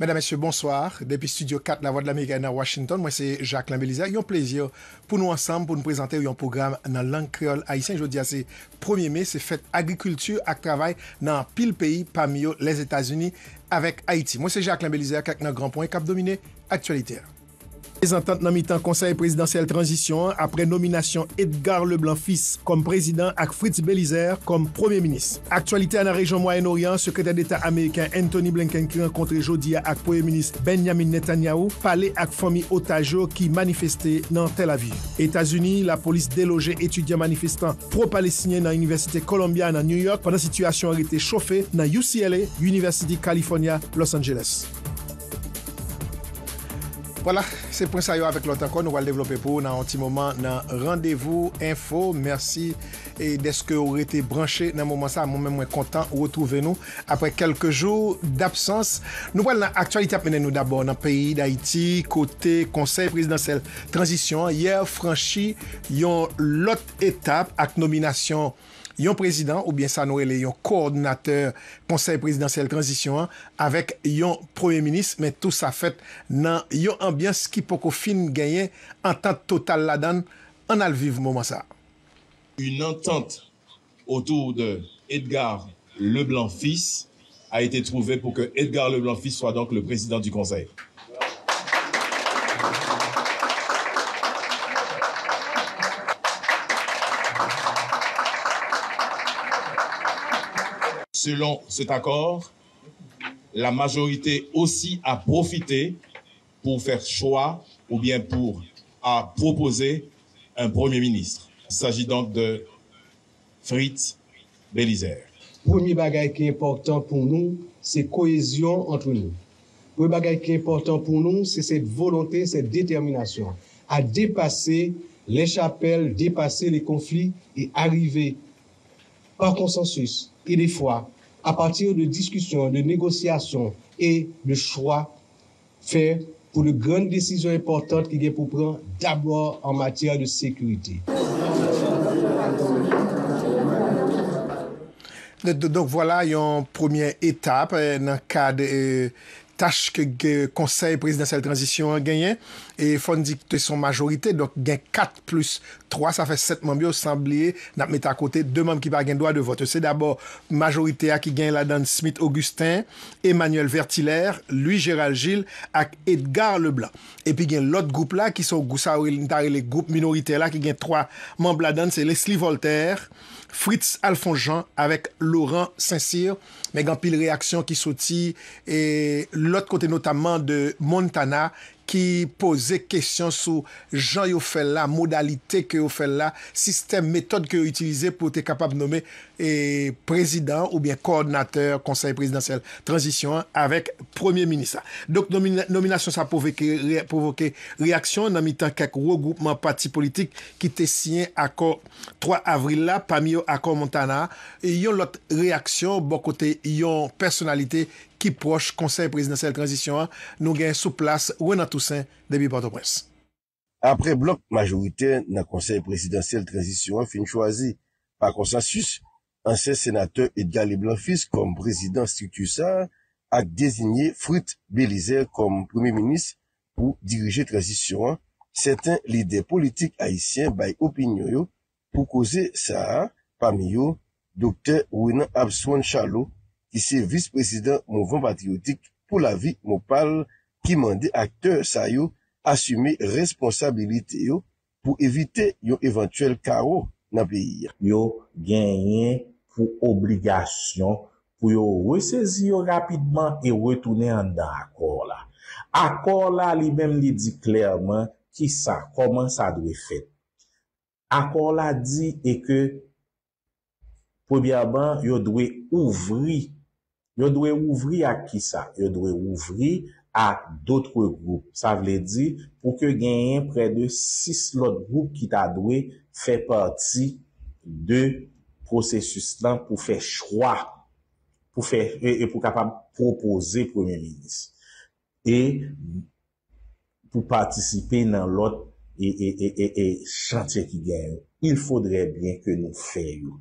Mèdame, mèsyou, bonsoir. Depi Studio 4, la Voix de l'Amérique et na Washington, mwen se Jacques Lambélizère. Yon plésir pou nou ansam pou nou prezente yon program nan lang kreol Haitien. Jou di a ah, se 1è me, se fèt agriculture ak travay nan pil peyi pa myo les Etats-Unis avèk Haiti. Mwen se Jacques Lambélizère kèk nan Grand Point Cap Dominé, Aktualité 1. Desentant nan mitan konseye prezidansyel transisyon apre nominasyon Edgar Leblanc fils kom prezidant ak Fritz Belizer kom premier minis. Aktualite anan rejon Moyen-Orient, sekretè d'Etat amèyken Anthony Blinken kli an kontre jodi ak premier minis Benjamin Netanyahu pale ak fomi otajo ki manifestè nan tel avi. Etas-Uni, la polis deloje etudia manifestan pro-palestinyen nan Universite Kolombia nan New York pandan situasyon rete chofe nan UCLA, University California, Los Angeles. Wala, se prins a yo avèk lòt ankon, nou wale devlopè pou nan onti moman nan randevou, info, mersi, e deske ou rete branchè nan moman sa, moun mè mwen kontan, wotouve nou apre kelke jou d'absans. Nou wale nan aktualite ap mènen nou d'abon nan peyi, d'Aiti, kote, konsey, prezidansel, transisyon. Yer franchi yon lot etap ak nominasyon. Yon prezident ou bien sa noele, yon koordinater konsey presidansel transisyon an, avek yon proye minis men tou sa fet nan yon ambyans ki poko fin genye antante total la dan an alviv mouman sa. Yon antante otou de Edgar Leblanc fils a ete trouve pou ke Edgar Leblanc fils swa donk le prezident du konsey. Selon cet accord, la majorité aussi a profité pour faire choix ou bien pour à proposer un Premier ministre. Il s'agit donc de Fritz Bélisère. Premier bagage qui est important pour nous, c'est cohésion entre nous. Premier bagage qui est important pour nous, c'est cette volonté, cette détermination à dépasser les chapelles, dépasser les conflits et arriver par consensus et des fois a patir de diskusyon, de negosyasyon e de chwa fer pou de gran desisyon important ki gen pou pran d'abor an matyar de sekurite. Donk wala yon premier etap nan euh, kade tache ke konsey prezidentsel transisyon genyen, e fon dikte son majorite, donk gen 4 plus 3, sa fe setman byo sambliye nap met a kote 2 manm ki pa gen doa de vote. Se dabor, majorite a ki gen ladan Smith-Augustin, Emmanuel Vertilère, Louis-Gérald Gilles ak Edgar Leblanc. E pi gen lot group la ki son goussa orilintare le group minorite la ki gen 3 manm bladan, se Leslie Voltaire, Fritz Alfonjean, avek Laurent Saint-Cyr, men gen pil reaksyon ki soti, e... lot kote notaman de Montana ki pose kestyon sou jan yon fel la, modalite ke yon fel la, sistem, metode ke yon utilize pou te kapab nome prezident ou bien koordinater konsey presidansel transisyon avek premier ministra. Dok nominasyon sa pouvoke reaksyon nan mitan kek wogoupman pati politik ki te syen akor 3 avril la, pa mi yo akor Montana. Yon lot reaksyon, bon kote yon personalite ki proche konsey presidansel transisyon an nou gen sou plas ouen an tousen debi Port-au-Presse. Apre blok majorite nan konsey presidansel transisyon an fin chwazi pa konsensus, an se senate Edgar Leblanc-Fils kom prezidans stikyousan ak dezignye Frut Belizer kom premi menis pou dirije transisyon an, senten lide politik haisyen bay opinyon yo pou koze sa pa mi yo dokte ouen an ap swan chalo ki se vice-president mouvan patriotik pou la vi mou pal ki mande akteur sa yo asyme responsabilite yo pou evite yo eventuel kao nan peyi. Yo genyen pou obligasyon pou yo wesezi yo rapidman e wetounen an da akor la. Akor la li men li di klerman ki sa koman sa dwe fet. Akor la di e ke poubyaban yo dwe ouvri Yo dwe ouvri a ki sa? Yo dwe ouvri a doutre group. Sa vle di pou ke genyen pre de 6 lot group ki ta dwe fe parti de prosesus lan pou fe chwa pou e, e kapab propose Premier Ministre. E pou patisipe nan lot e, e chantye ki genyen. Il foudre bien ke nou fe yon.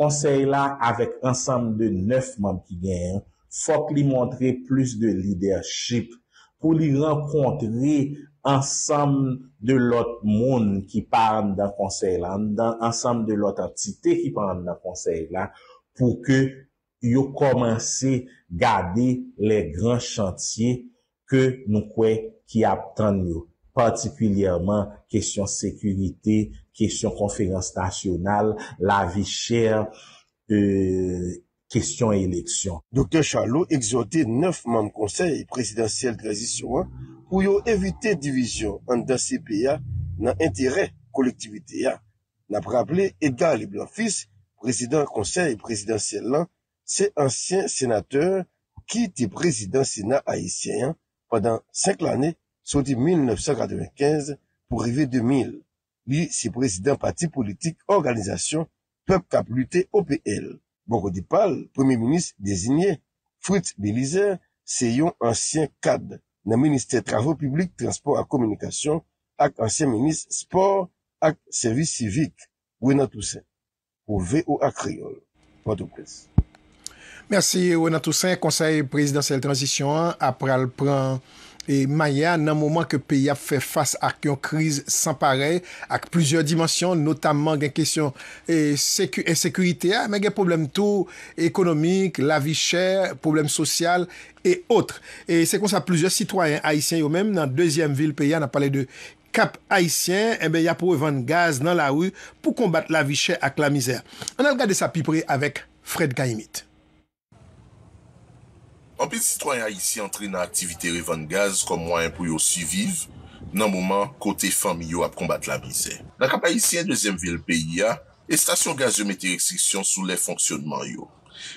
Konsey la avèk ansam de neuf man ki gen, fòk li montre plus de lidership pou li renkontre ansam de lot moun ki pan nan konsey la, ansam de lot antite ki pan nan konsey la pou ke yo komanse gade le gran chantye ke nou kwe ki ap tan yo. partipilyèman kèsyon sekunite, kèsyon konfinans tasyonal, lavi chèr, kèsyon euh, eleksyon. Dr. Chalo exote neuf man konsey presidansyel kèsyon pou yo evite divisyon an dan sepe ya nan enterè kolektivite ya. Na preaple, Edgar le Blancfis, presidansyel lan, se ansyen senatèr ki te presidansyè nan Aïsien, padan sek l'anè. soti 1995 pou rive 2000. Li si prezident pati politik organizasyon pep kap lute OPL. Mongodi Pal, premye minis dezigne Fritz Belizer, seyon ansyen kad nan minister travou publik transport a komunikasyon ak ansyen minis sport ak servis civik. Ouena Toussaint, pou ve ou ak kreol. Pote ouples. Mersi Ouena Toussaint, konsey prezidansel transisyon an. Apral pran, E mayan nan mouman ke peyi ap fè fass ak yon kriz san parey ak plouzyor dimensyon, notamman gen kesyon ensekurite a, men gen problem tou, ekonomik, la vi chè, problem sosyal et autre. E se kon sa plouzyor sitwoyen haisyen yo menm nan dezyem vil peyi an ap pale de kap haisyen, e eh ben ya pou evan gaz nan la ou pou kombat la vi chè ak la mizèr. An al gade sa pipri avèk Fred Gaimit. Anpil sitwanya yisi antre nan aktivite revan gaz konmwa yon pou yon siviv, nan mouman kote fami yon ap kombat la bize. Nan kapay yisi yon dezem vil P.I.A., e stasyon gaz yon mette restriksyon sou le fonksyonman yon.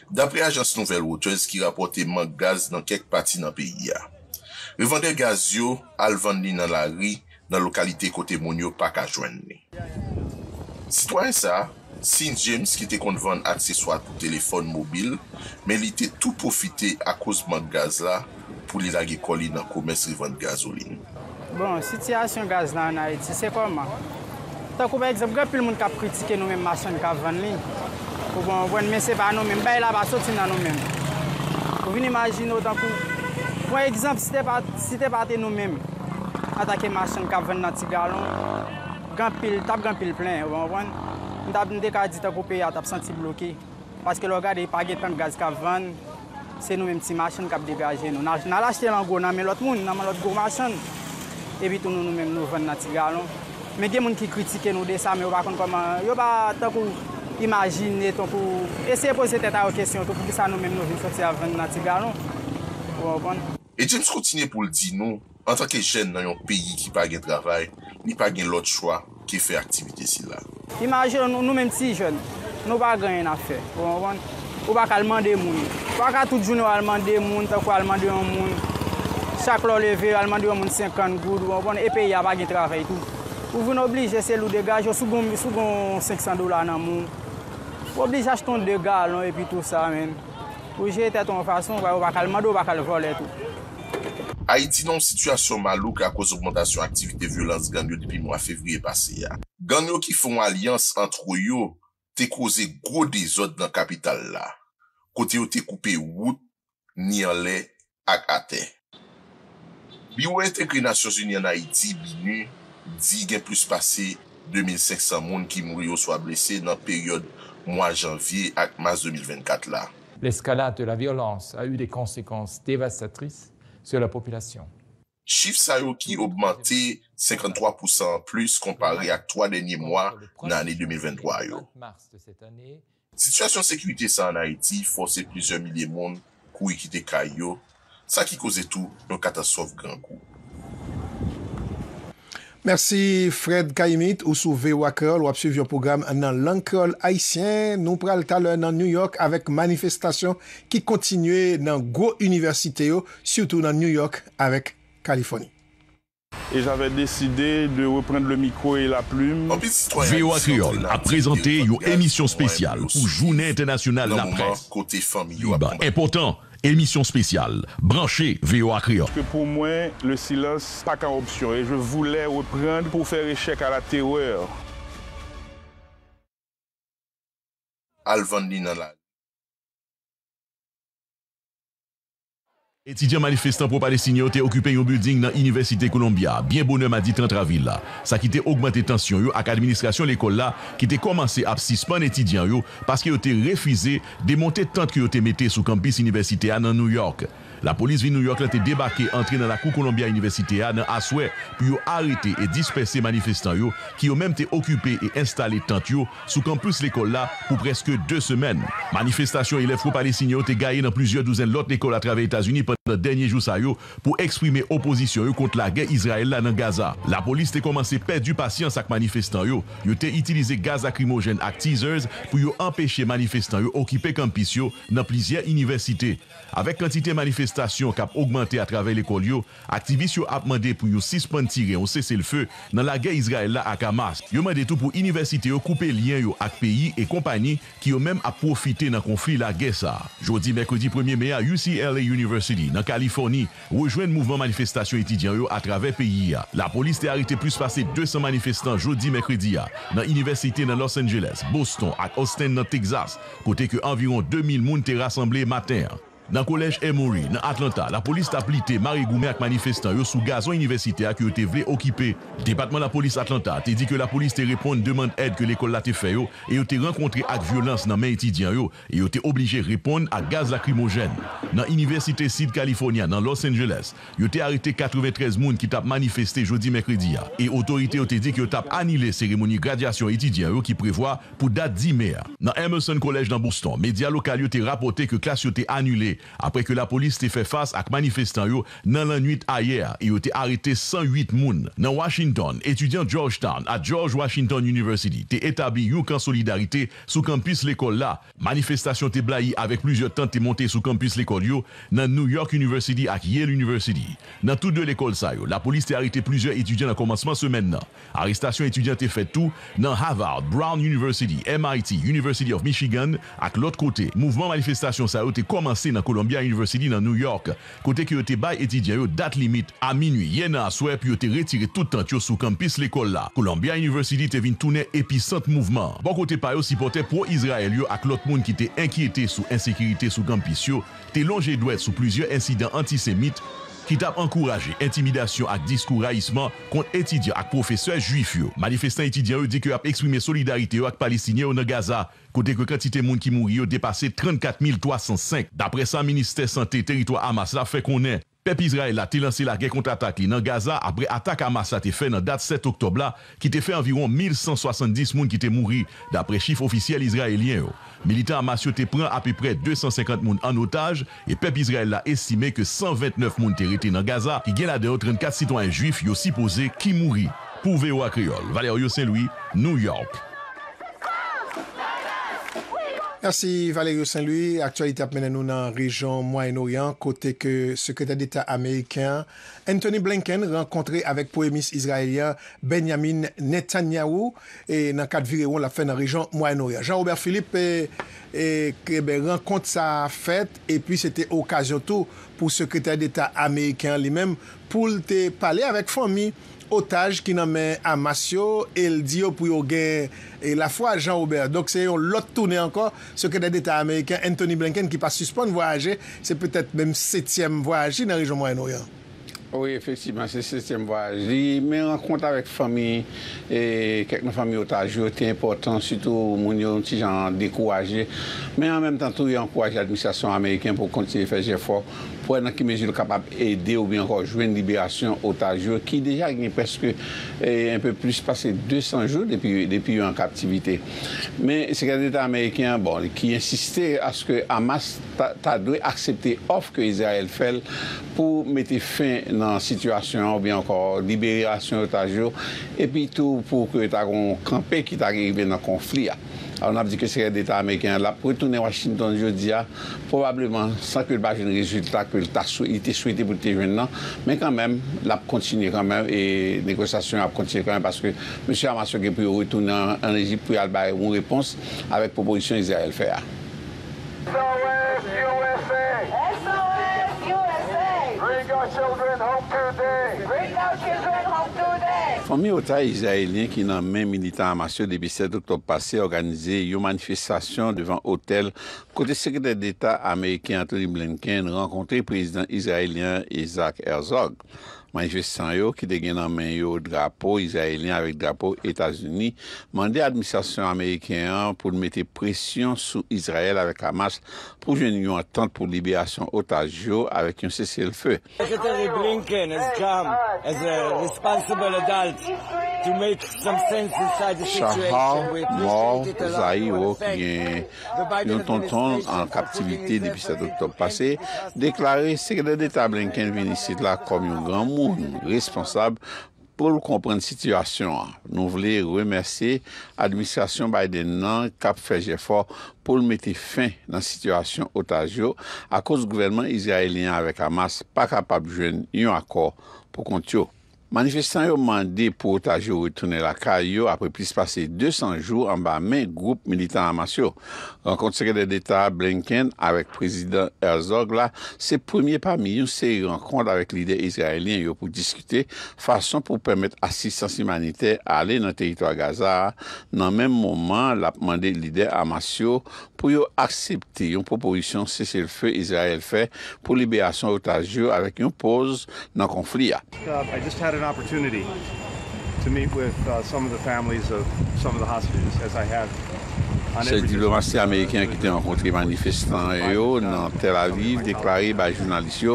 Dapre Ajans Nouvel Wotez ki rapote man gaz nan kek pati nan P.I.A. Revan de gaz yon alvan li nan la ri nan lokalite kote moun yon pak ajoen li. Sitwanya sa... Sint James ki te kon vande akseswa pou telefon mobil, men li te tou profite a koz man gaz la pou li lage koli nan koumen sri vande gazolin. Bon, siti asyon gaz lan anay ti, se kouman. Takou ba egzamp, gampil moun ka pritike nou men mason ka vande li. Ou bon, bon mense pa nou men, bay la ba sotin nan nou men. Ou vin imagine ou takou. Pon egzamp, si te pati nou men, ata ke mason ka vande nan ti galon, tap gampil plen, ou bon, ou bon. N tap n dek a di tan ko peya, tap san ti bloke. Paske lor gade yi page tan gazi ka van, se nou menm ti machan kap debaje nou. Nan lache te langou, nan men lot moun, nan man lot gou machan. Ebi tou nou menm nou van nan ti galon. Men gen moun ki kritike nou de sa, me yo bakon koman, yo ba tan ko imagine, tan ko eseye pose tete a yo kesyon, tou pou bi sa nou menm nou vin soti a van nan ti galon. E jem skotine pou l di nou, an tak e jen nan yon peyi ki page travay, ni page lot chwa. ki fè aktivite si la. Imajè, nou menm ti jen, nou ba ganyen a fè. Ou bak al mande moun. Ou bak a tout joun ou al mande moun, takou al mande yon moun. Chak lor leve, al mande yon moun 50 goud, ou bon e pey ya bagi trafè itou. Ou voun oblije se lou de gaj, ou sou bon 500 dola nan moun. Ou oblije ach ton de gal, non, ou jè tè ton fason, ou bak al mande ou bak al vole itou. Haiti nanm situasyon malou ka akos augmentasyon aktivite violans ganyo depi mwa fevriye pase ya. Ganyo ki fon alians antro yo te koze gro de zot nan kapital la. Kote yo te koupe wout, nianle ak ate. Bi ou ente klinasyons yon yon Haiti binu di gen plus pase 2500 moun ki mwri yo swa blese nan peryode mwa janvye ak mas 2024 la. L'eskalat de la violans a yu de konsekons devastatrisse. Chif sa yo ki obmante 53% plus kompare a 3 denye mwa nan ane 2023 yo. Situasyon sekwite sa an Haiti fose plizye milye moun kou ekite kay yo, sa ki koze tou nou katasof gangou. Mersi Fred Kaimit ou sou Veo Akriol ou ap suivi yo program nan lankrol Haitien. Nou pral talen nan New York avek manifestasyon ki kontinue nan gwo universite yo, syoutou nan New York avek Kalifoni. E jave deside de reprende le mikro e la plume. Veo Akriol ap prezante yo emisyon spesyal ou jounen internasyonal la pres. Yo ap apotan. émission spéciale. Branché VOA que Pour moi, le silence, pas option et Je voulais reprendre pour faire échec à la terreur. Alvan Etidyan manifestant pou palestine yo te okupen yon building nan Universite Kolombia. Bien bonem a dit rentra vi la. Sa ki te augmente tensyon yo ak administrasyon l'ekol la ki te komanse ap sispan etidyan yo paske yo te refize de monte tant ki yo te mette sou kampis universite anan New York. La polis vin New York la te debake entre nan la kou Columbia Universite a nan aswe pou yo arete e disperse manifestan yo ki yo menm te okupe e instale tant yo souk an plus l'ekol la pou preske 2 semen. Manifestasyon elefro palesine yo te gaye nan plizye douzen lot l'ekol atrave Etasuni poten nan denye jou sa yo pou eksprime oposisyon yo kont la gen Israel la nan Gaza. La polis te komanse perdu pasyans ak manifestan yo yo te itilize Gaza Crimogen Act teasers pou yo empeshe manifestan yo okipe kampis yo nan plizye universite. Awek kantite manifest Manifestasyon kap augmente a travè l'ekol yo, aktivist yo ap mande pou yo sispan tire ou sese l'feu nan la gen Yisrael la ak Amas. Yo mande tou pou universite yo koupe lyen yo ak peyi e kompani ki yo men ap profite nan konfri la gen sa. Jodi-Mekredi 1er mea, UCLA University nan Kaliforni rejoen mouvment manifestasyon etidyan yo a travè peyi ya. La polis te harite plus pase 200 manifestans jodi-Mekredi ya nan universite nan Los Angeles, Boston ak Austin nan Texas, kote ke environ 2000 moun te rassemble mater. Nan kolej Emory, nan Atlanta, la polis tap li te marigoume ak manifestan yo sou gaz an universite ak yo te vle okipe. Depatman la polis Atlanta te di ke la polis te reponde demande ed ke lekol la te fe yo e yo te renkontre ak violans nan men itidyan yo e yo te oblije reponde ak gaz lakrimogen. Nan universite Sid California, nan Los Angeles, yo te arete 93 moun ki tap manifeste jodi-mekrediya e otorite yo te di ki yo tap anile seremoni gradyasyon itidyan yo ki prevoa pou dat 10 mea. Nan Emerson kolej nan Boustan, media lokal yo te rapote ke klas yo te anile apre ke la polis te fe fase ak manifestan yo nan lan nuit ayer yo te arete 108 moun nan Washington, etudyan Georgetown a George Washington University te etabli yon kan solidarite sou kampis l'ekol la manifestasyon te blai avek plizye tan te monte sou kampis l'ekol yo nan New York University ak Yale University nan tout de l'ekol sayo la polis te arete plizye etudyan nan komanseman semen nan arrestasyon etudyan te fet tou nan Harvard, Brown University, MIT University of Michigan ak lot kote mouvman manifestasyon sayo te komanse nan Columbia University nan New York. Kote ki yo te bay etidya yo dat limit a minuyen nan aswe, pi yo te retire toutan tiyo sou kampis l'ekol la. Columbia University te vin toune episante mouvman. Bon kote payo si pote pro-Israel yo ak lot moun ki te enkiyete sou ensekirite sou kampis yo, te longe dwe sou plouzyon ensiden antisemite ki tap ankouraje intimidasyon ak diskou raisman kont etidyan ak profeseur juifyo. Manifestan etidyan ou dik yo ap eksprime solidarite yo ak palestinye ou nan Gaza kote yo kantite moun ki moun yo depase 34305. Dapre sa, Ministè Santé Teritoi Amas la fe konen. Pep Israel la te lanse la gen kontatak li nan Gaza apre atak Amas la te fe nan dat 7 oktob la ki te fe environ 1170 moun ki te mouri dapre chif ofisyel Israelien yo. Militan Amas yo te pren api pre 250 moun an otaj e Pep Israel la esime ke 129 moun te rete nan Gaza ki gen la deo 34 siton an juif yo sipose ki mouri. Pouve yo a Kriol, Valerio St-Louis, New York. Mersi Valerio Saint-Louis, aktualite ap menen nou nan Rijon Moyen-Orient, kote ke sekretar d'Etat Ameriken Anthony Blinken renkontre avèk poemis Israelien Benjamin Netanyahu nan kat vireyon la fè nan Rijon Moyen-Orient. Jean-Robert Philippe eh, eh, eh, renkont sa fèt epi se te okasyon tou pou sekretar d'Etat Ameriken li men pou te pale avèk fòmi. Otage ki nan men Amasyo, el diyo pou yo gen e la fwa Jean-Aubert. Dok se yon lot toune ankon, se ke de deta Ameriken Anthony Blinken ki pa suspon voyaje, se petet menm setyem voyaje nan rejon moyeno yon. Oui, efektivman, se setyem voyaje. Men an konta vek fami, e kek nan fami otaje, yo tey importan, sitou moun yon ti jan dekouwaje. Men an menm tan tou yon kouwaje administasyon Ameriken pou konti fejye fwa. Pwè nan ki me zil kapap ede ou bi ankon jwen libyasyon ou tajour ki deja gwen preske e anpe plus pase 200 joun depi yon kaptivite. Men, se gwen deta Amerikyan, bon, ki insistè aske Amas ta dwe aksepte of ke Israel fel pou mette fin nan sityasyon ou bi ankon libyasyon ou tajour. E pi tou pou ke ta kon kampe ki ta gwen konflia. on a dit que le secrétaire d'État américain l'a retourné à Washington aujourd'hui, probablement sans que le pas un résultat que ta était souhaité pour le maintenant. Mais quand même, l'a continué quand même et les négociations ont continué quand même parce que M. Amasso a pu retourner en Égypte pour avoir une réponse avec proposition Israël faire. Bring our children home today! Bring our children home today! Fonmi otay izraelyen ki nan men militan amasyon debi 7 oktob pase organize yo manifestasyon devan otel kote sekrede d'Etat Ameriken Anthony Blinken renkontre prezident izraelyen Isaac Herzog. Manje Sanyo ki degen nanmen yo drapo Israelian avek drapo Etasuni mande administrasyon Ameriken an pou mwete presyon sou Israel avek Hamas pou jen yon atante pou libyasyon otajo avek yon sese lfe. Chahal, Mor, Zahir, Okyen, yon tonton an kapitivite depi 7 oktob pase, deklare sekrede de tablenken venisit la kom yon gran moun responsab pou l komprende situasyon. Nou vle remerse administrasyon Biden nan kap fej efor pou l mette fin nan situasyon otajyo a kos gouvernement Israelien avek Hamas pa kapap jwen yon akor pou kontyo. Manifestant yo mande pou otajyo retoune la karyo apre plis pase 200 jou an ba men groupe militant amasyo. Renkont sekrede d'Etat Blinken avek prezident Herzog la se premye pami yon se renkont avek lider Israelien yo pou diskute fason pou premet asistans imanite ale nan teritwa Gaza. Nan menmouman la mande lider amasyo pou yo aksepte yon proposisyon se se lfe Israel fe pou liberasyon otajyo avek yon pose nan konfliya. an opportunity to meet with uh, some of the families of some of the hostages, as I have Se diplomati Amerikyan ki te ankontre manifestant yo nan Tel Aviv deklari bay jounalist yo,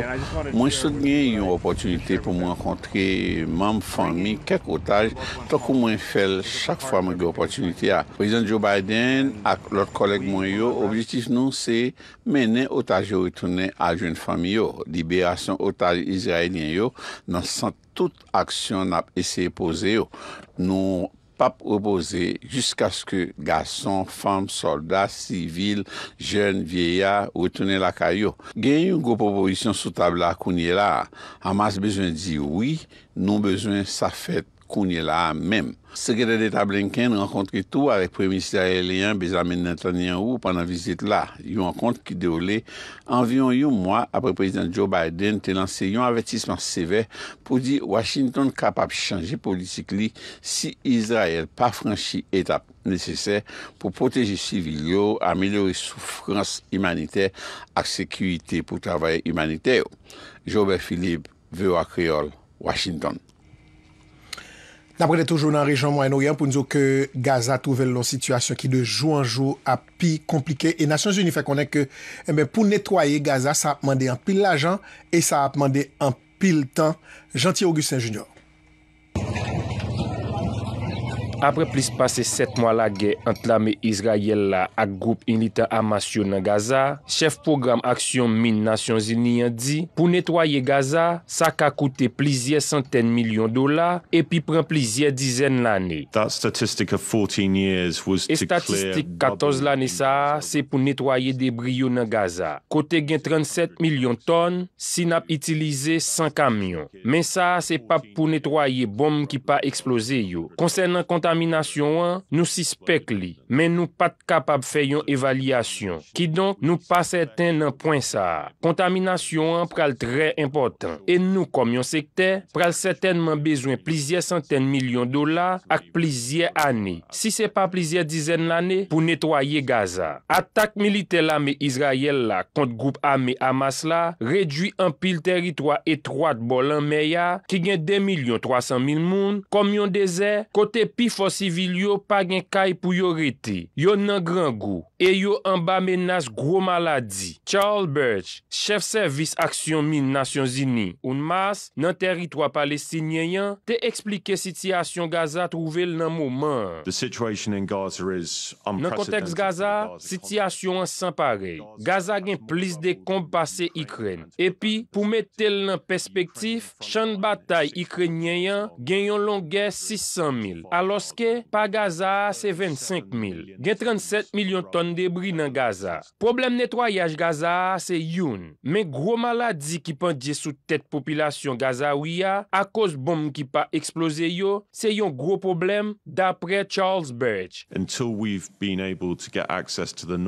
mwen soud gen yon opotunite pou mwen ankontre mam, fami, kek otaj, tok ou mwen fel chak fwa mwen gen opotunite ya. Prezident Joe Biden ak lot kolek mwen yo, objetif nou se menen otaj yo retounen a joun fami yo, liberasyon otaj izraelyen yo, nan san tout aksyon ap eseye pose yo. Nou... pap repose jisk aske gason, fam, soldat, sivil, jen, vieya, ou etone la kayo. Gen yon gop opolisyon sou tabla kounye la, Hamas bezwen di oui, nou bezwen sa fèt. kounye la mèm. Sekreter d'Etat Blinken renkontre tou avèk Premi Minister L1 Benjamin Netanyahu panan vizit la yon kont ki deole anvyon yon mwa apre Prezident Joe Biden te lanse yon avetisman seve pou di Washington kapap chanje politik li si Israel pa franshi etap nesesè pou poteji sivil yo, ameliori soufrans imanite ak sekuite pou travay imanite yo. Jobe Philippe, VOA Kriol, Washington. Dapre te toujou nan rejon mwen oyen pou nouzou ke Gaza touvel loun situasyon ki de jou an jou ap pi komplike. E Nasyon Zuni fè konen ke pou netwaye Gaza sa ap mande an pil lajan e sa ap mande an pil tan. Gentil Augustin Junior. Apre plis pase set mwa la ge entlame Izrayel la ak group inlite amasyon nan Gaza, chef program aksyon Mine Nasyon Zini yon di, pou netwaye Gaza, sa ka koute plizye santen milyon dola, epi pren plizye dizen lani. E statistik 14 lani sa, se pou netwaye debriyo nan Gaza. Kote gen 37 milyon ton, sin ap itilize san kamyon. Men sa, se pa pou netwaye bom ki pa eksplose yo. Konsen nan konta kontaminasyon an nou sispek li men nou pat kapab feyon evalyasyon ki donk nou pas eten nan poin sa. Kontaminasyon an pral tre important e nou kom yon sekte pral setenman bezwen plizye santen milyon dola ak plizye ane. Si se pa plizye dizen lane pou netwaye Gaza. Atak milite lame Israel la kont group ame Hamas la, redwi an pil teritwa etroat bolan meya ki gen 2 milyon 300 mil moun kom yon dezen kote pi for sivil yo pa gen kay pou yo rete. Yo nan gran gou. E yo anba menas gwo maladi. Charles Birch, chef service aksyon min nasyon zini. Un mas nan teritwa palestinyen te explike sityasyon Gaza trouvel nan mouman. Nan konteks Gaza, sityasyon an san pare. Gaza gen plis de kom pase ikren. Epi, pou metel nan perspektif, chan batay ikren nyen gen yon longer 600 mil. Alo ke, pa Gaza se 25 mil. Gen 37 milyon ton debri nan Gaza. Problem netwayaj Gaza se youn. Men gro maladi ki panje sou tet popilasyon Gaza ou ya, a koz bom ki pa eksplose yo, se yon gro problem, dapre Charles Birch.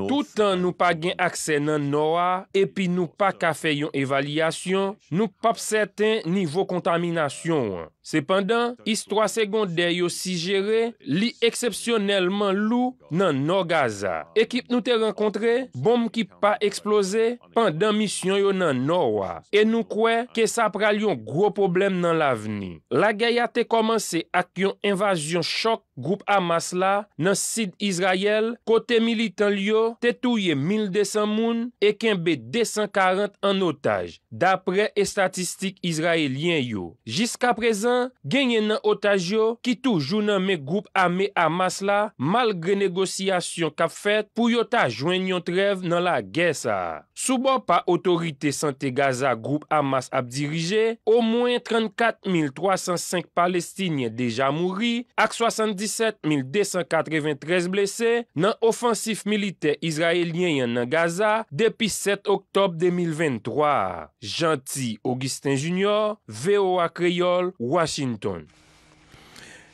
Toutan nou pa gen akse nan Noah, epi nou pa ka fe yon evalyasyon, nou pap certain nivou kontaminasyon. Sependan, is 3 segonde yo si jere li eksepsyonelman lou nan Nor Gaza. Ekip nou te renkontre, bom ki pa eksplose pandan misyon yo nan Norwa e nou kwe ke sa pral yon gro problem nan la veni. La gaya te komanse ak yon invasion chok group Amasla nan Sid Israel, kote militan yo, te touye 1200 moun e kenbe 240 an otaj, dapre e statistik Israelien yo. Jiska prezen, genye nan otaj yo ki tou jou nan me group ame Amas la malgre negosyasyon kap fet pou yota jwen yon trev nan la gesa. Soubon pa otorite Sante Gaza group Amas ap dirije o mwen 34.305 Palestiniye deja mouri ak 77.293 blese nan ofansif milite Israelien yon nan Gaza depi 7 oktob 2023. Janti Augustin Junior, VOA Kreyol, Washington.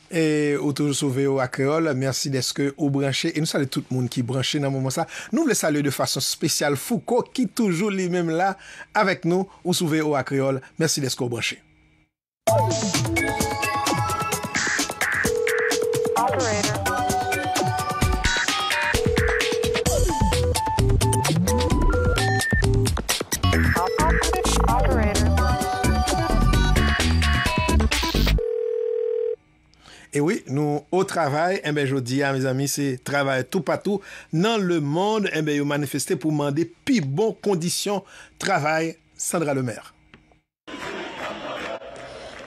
E ou toujou souve ou akreol, mersi deske ou branche. E nou sali tout moun ki branche nan mouman sa. Nou vle sali ou de fason spesyal Foucault ki toujou li menm la avek nou ou souve ou akreol. Mersi deske ou branche. Eh oui, nou ou travay, en ben jodi ya, mis ami, se travay tou patou, nan le monde, en eh ben yon manifesté pou mande pi bon kondisyon travay Sandra Lemaire.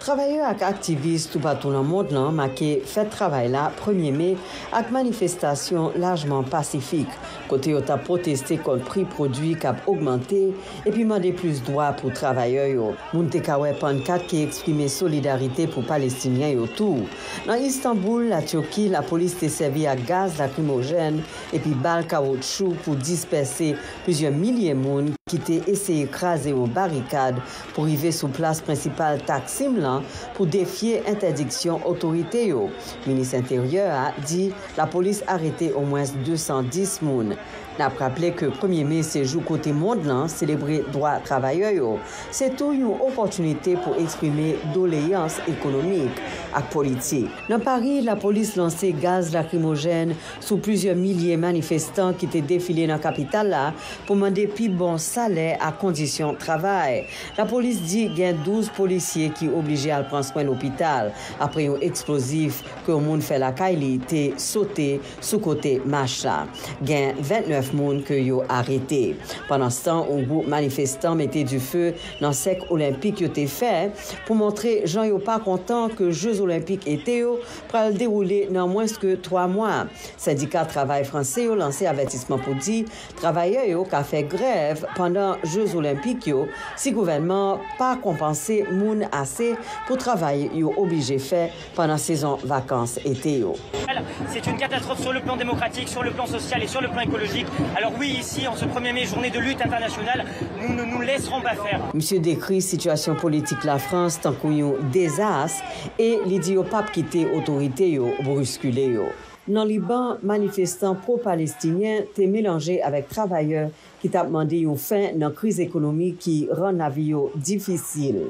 Travayor ak aktivist ou batoun an mod lan, ma ke fet travay la, premiye me, ak manifestasyon lajman pasifik. Kote yo ta proteste kon pri prodwi kap augmente, epi mande plus doa pou travayor yo. Moun te kawe pan kat ke eksprime solidarite pou palestinyen yo tou. Nan Istanbul, la Tiyoki, la polis te servi ak gaz, la kumogen, epi bal ka wot chou pou dispesse pizyon milye moun. qui était essayé aux barricades pour y arriver sur place principale Taksim pour défier interdiction l'interdiction ministre Intérieur a dit la police arrêté au moins 210 personnes. ap rappele ke premye me sejou kote mond lan, selebri doa travayoyo. Se tou yon oppotunite pou ekstrime doleyans ekonomik ak politik. Nan Paris, la polis lanse gaz lakrimogen sou plusieurs millie manifestant ki te defile nan kapital la pou mande pi bon salè ak kondisyon travay. La polis di gen 12 polisye ki oblije al pranswen l'opital apre yon eksplosif ke ou moun fè la kaili te sote sou kote mach la. Gen 29 monde que yo arrêté. Pendant ce temps, un groupe manifestant mettait du feu dans sec olympique yo fait hein, pour montrer gens yo pas content que Jeux olympiques étaient yo pral dérouler dans moins que trois mois. Syndicat travail français a lancé avertissement pour dire travailleurs qui ont fait grève pendant Jeux olympiques yo si gouvernement pas compensé moun assez pour travail yo obligé fait pendant saison vacances été yo. C'est une catastrophe sur le plan démocratique, sur le plan social et sur le plan écologique. Alors oui, ici, en ce 1 mai, journée de lutte internationale, nous ne nous laisserons pas faire. Monsieur décrit situation politique la France tant qu'on y a désastre et l'idiot pape quitter autorité brusculé. Dans le Liban, manifestants pro-palestiniens étaient mélangés avec travailleurs ki tap mandi yo fin nan kriz ekonomi ki ran la vi yo difisil.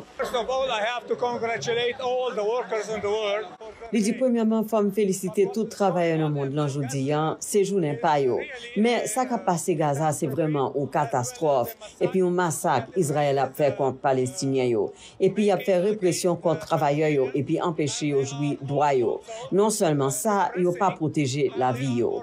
Lidi premiyaman fèm felisite tout travayan nan moun lanjoudiyan, sejounen pa yo. Men, sa ka pase Gaza se vreman ou katastrof, e pi ou masak, Israel ap fè kont palestinyan yo, e pi ap fè represyon kont travayan yo, e pi empèche yo joui doy yo. Non selman sa, yo pa proteje la vi yo.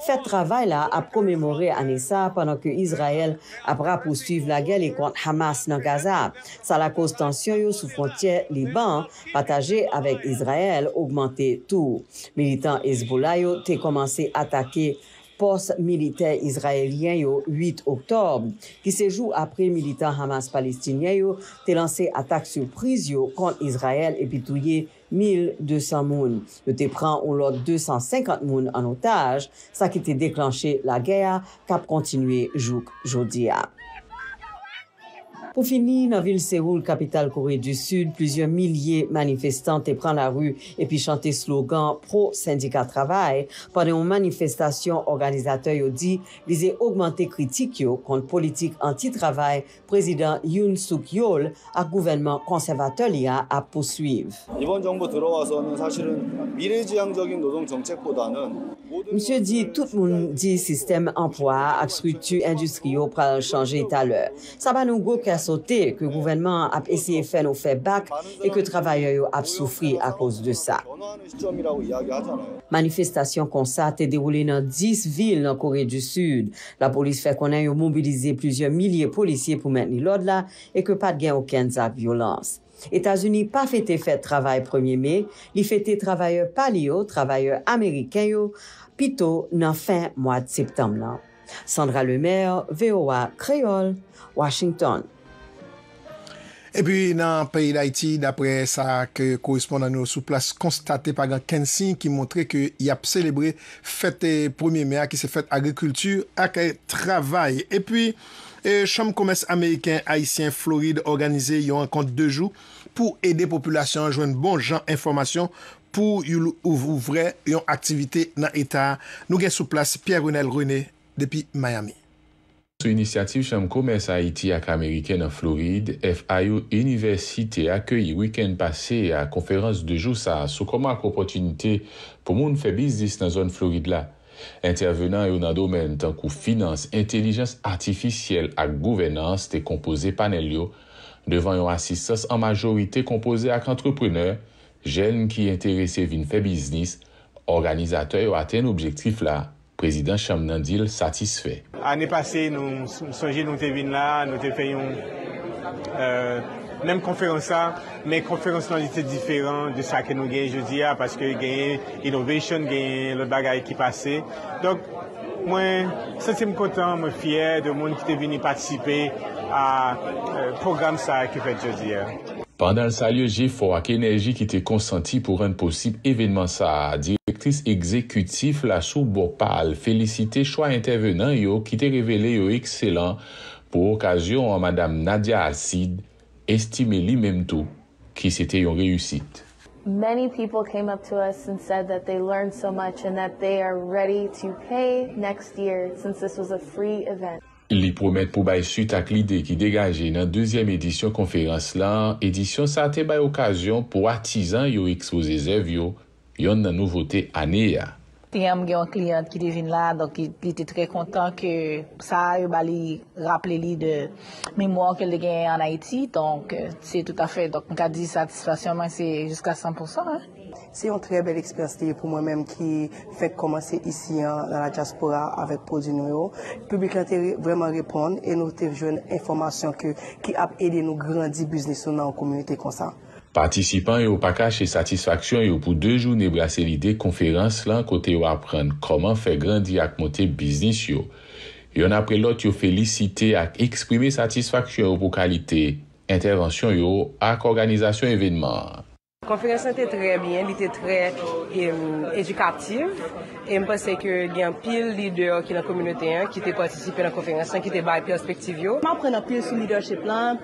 Fè travay la ap komemore Anessa panan ke Izrael ap ra poussiv la geli kont Hamas nan Gaza. Sa la konstansyon yo sou frontye Liban pataje avek Izrael, augmente tou. Militan Hezbollah yo te komanse atake pos militey Izraelien yo 8 oktob. Ki sejou apre militan Hamas Palestiniye yo te lanse atak surpriz yo kont Izrael epitouye Liban. 1200 moun. Le te pran ou lot 250 moun an otaj, sa ki te deklanshe la geya, kap kontinwe jouk jodi ap. Pour finir, dans la ville Séoul, capitale Corée du Sud, plusieurs milliers manifestants et prennent la rue et puis le slogan pro-syndicat travail pendant une manifestation organisateur dit augmenté augmenter critique contre politique anti-travail président Yoon Suk Yeol à gouvernement conservateur lié à poursuivre. Monsieur dit tout le monde dit système emploi, structure industrielle pour changer tout à l'heure. Ça va nous go saote ke gouvenman ap eseye fè nou fè bak e ke travayyo yo ap soufri a kouse de sa. Manifestasyon kon sa te deroule nan 10 vil nan Kore du Sud. La polis fè konen yo mobilize plizyon milye polisye pou mèteni lòd la e ke pat gen ou kenzak violans. Etasuni pa fète fè travay 1e me, li fète travayor paliyo, travayor amerikeyo, pito nan fin mwad septam nan. Sandra Lemer, VOA, Kreyol, Washington. E pi nan peyi d'Haiti, d'apre sa ke korespondan nou sou plas konstate pa gen Kensin ki montre ke yap celebre fete premier mea ki se fete agrikultur ak e travay. E pi, euh, chom komes Ameriken Haitien Floride organize yon konti de jou pou ede populasyon anjwen bon jan informasyon pou yon ouvre yon aktivite nan eta nou gen sou plas Pierre-Renal René depi Miami. Sou inisiatif chanm komens Haiti ak Ameriken an Floride, FIU Universite akyeyi wikend pase a konferans de Joussa sou komak opotunite pou moun febiznis nan zon Floride la. Intervenant yon nan domen tan kou finance, intelijans artificiel ak gouvenans te kompose panel yo, devan yon asistans an majorite kompose ak antrepreneur, jen ki interese vin febiznis, organizatoy yo aten objektif la, prezident chanm nan dil satisfe. Ane pase nou sanje nou te vin la, nou te feyon nem euh, konferansa, men konferansmanite diferan de sa ke nou gen jodi a, paske gen yon innovation, gen yon bagay ki pase. Dok mwen se se m kontan, mwen fiyer de moun ki te vini patisipe a euh, program sa ke fet jodi a. Pendan sa liyo jifo ak enerji ki te konsanti pou ren posib evenman sa, direktris ekzekutif la sou bopal felisite chwa intervenan yo ki te revele yo ekselan pou okasyon a Madame Nadia Asid estime li menm tou ki se te yon reyusit. Many people came up to us and said that they learned so much and that they are ready to pay next year since this was a free event. Li promet pou bay süt ak li de ki degaje nan dezyen edisyon konferans lan, edisyon sa ate bay okasyon pou artizan yo ekspoze zev yo, yon nan nouvote aneya. Ti yam gen yon kliyant ki devine la, doki li te tre kontan ke sa yo bali rapple li de mimoan ke li gen an Haiti, donk euh, se tout afe, doki mka di satisfasyonman se jiska 100%. Se yon tre bel eksperansi te yo pou mwen menm ki fek komanse isi yon nan la diaspora avet pou di nou yo, publik lantere vreman repon enotev joun informasyon ki ap ede nou grandi biznis yo nan ou komunite konsan. Partisipan yo pakache satisfaksyon yo pou de joun e brase lide konferans lan kote yo apren koman fek grandi ak mote biznis yo. Yon apre lot yo felicite ak eksprime satisfaksyon yo pou kalite, intervansyon yo ak organizasyon evenman. Konferensyon te tre bie, li te tre edukativ, e mpase ke li an pil lider ki nan kominote an, ki te patisipe nan konferensyon, ki te bay pi aspektiv yo. Ma prena pil sou lider che plan,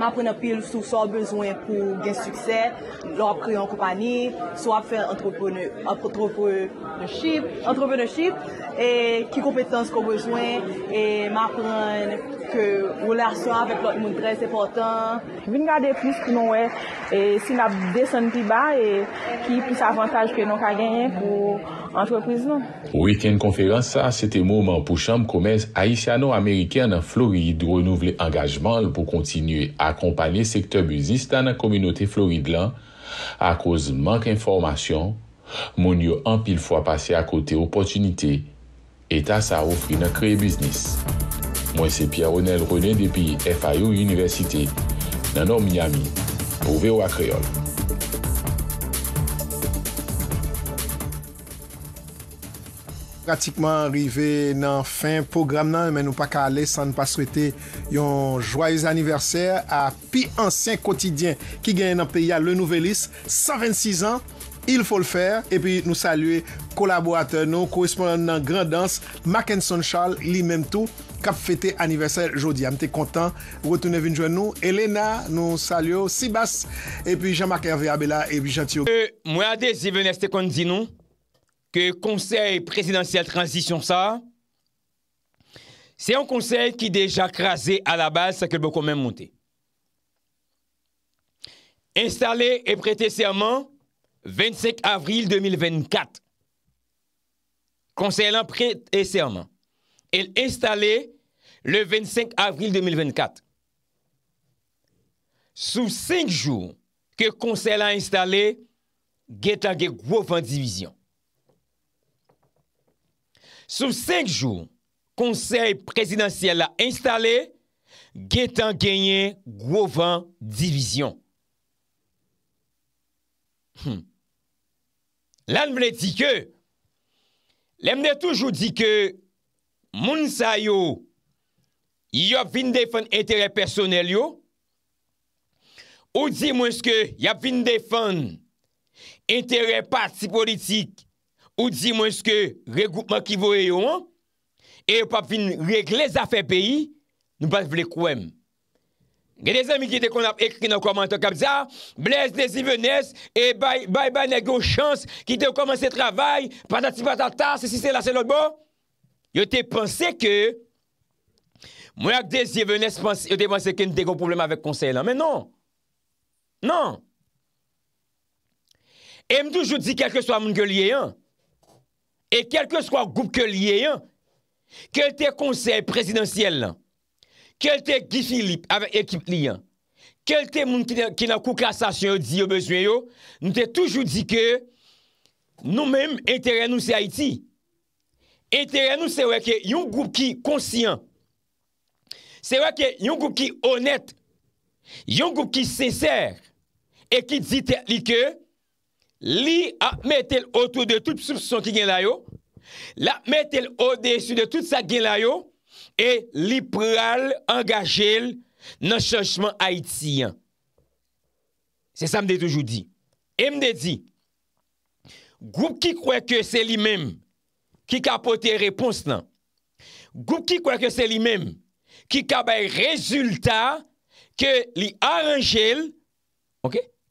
Ma prene pil sou sou bezwen pou gen sukse, lor preyon kompani, sou ap fè entrepreneship, e ki kompetans ko bezwen, e ma prene ke ou lersan avèk lor moun dres eportan. Vi n gade plis ki nou wè, e si n ap desan pi ba, e ki plis avantaj ke nou ka genyen pou entreprenesman. O week-end konferans sa, sete mouman pou chanm komez Aisyano-Amerikè nan Flori de renouvle angajman pou kontinye. akompanyer sektor buzist dan an kominote florid lan, akouz mank informasyon, moun yo an pil fwa pase akote opotunite, eta sa roufri nan kreye biznis. Mwen se Pia Ronel Ronen depi FIU Univesite nan an Miami pou ve ou akreyol. Pratikman rive nan fin program nan, men nou pa ka ale san pa swete yon joyezi aniverser a pi ansyen kotidyen ki genye nan peya le nouvelis. 126 an, il fòl fèr, epi nou salue kolaboratèr nou, korespondant nan Grand Dance, Mackenson Charles, li menm tou, kap fete aniverser jodi. Amte kontan, wotoune vinjwen nou, Elena, nou salio, Sibas, epi Jean-Marc Hervé Abela, epi Jean-Thieu. Euh, Mwen ade zi veneste kon di nou. que conseil présidentiel transition ça, c'est un conseil qui déjà crasé à la base, ça que beaucoup même monter. Installé et prêté serment 25 avril 2024. Conseil prêté serment. Et installé le 25 avril 2024. Sous cinq jours que conseil a installé, il y a division. Sou 5 jou, konsey prezidansyel la instale, gen tan genyen gwovan divizyon. Hmm. Lan mne di ke, len mne toujou di ke, moun sa yo, yo vin defen entere personel yo, ou di mwen se ke, yo vin defen entere parti politik yo, ou di mwen ske regoutman ki voye yo an, e yo pap fin regle zafen peyi, nou pat vle kouem. Gè desè mi ki te kon ap ekri nan kouman an to kap za, blèz de zi vènes, e bay bay negyo chans ki te o komanse travay, pata ti pata tas, se si se la se lòt bo, yo te panse ke, mwen ak de zi vènes, yo te panse ke nou de go problem avèk konsey lan, men non. Non. E mdouj ou di kelke swa moun ke liye an, E kelke skwa goup ke liye yon, kelte konsey prezidentiyel lan, kelte Gifilip av ekip liyan, kelte moun ki nan kouk la sasyon yo di yo bezwe yo, nou te toujou di ke, nou menm enteren nou se Haiti. Enteren nou se wè ke yon goup ki konsyen, se wè ke yon goup ki onet, yon goup ki seser, e ki di te li ke, li a metel o tou de tout soupson ki gen layo, la metel o desu de tout sa gen layo, e li pral angajel nan chanchman Haitian. Se sa mde toujou di. E mde di, goup ki kwe ke se li mem, ki ka poter repons nan, goup ki kwe ke se li mem, ki ka bay rezultat ke li aranjel,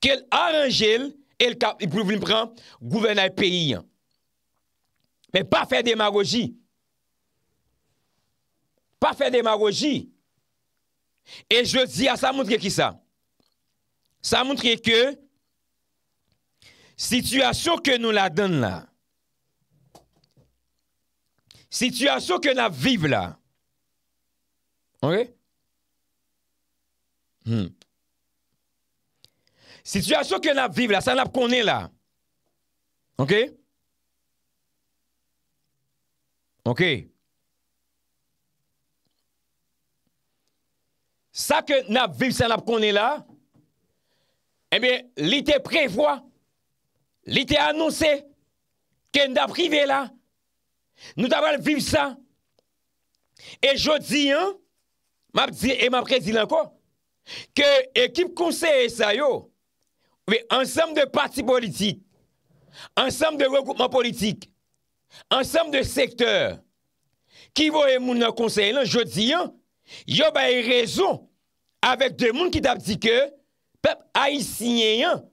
ke aranjel, Et le pour venir prendre gouverner le pays. Mais pas faire démagogie. Pas faire démagogie. Et je dis à ça montre qui ça. Ça montre que situation que nous la donne là. Situation que nous vivons là. OK hmm. Sityasyon ke nap vive la, sa nap konen la. Ok? Ok. Sa ke nap vive sa nap konen la, ebe, li te prevoi, li te anonsi, ke nap vive la. Nou daval vive sa. E jodi, e map predi lanko, ke ekip konseye sa yo, Ensem de parti politik, ensem de regroupman politik, ensem de sekteur, ki vo e moun an konsey lan, jodi an, yo baye rezon avek de moun ki tap di ke pep Aissinyan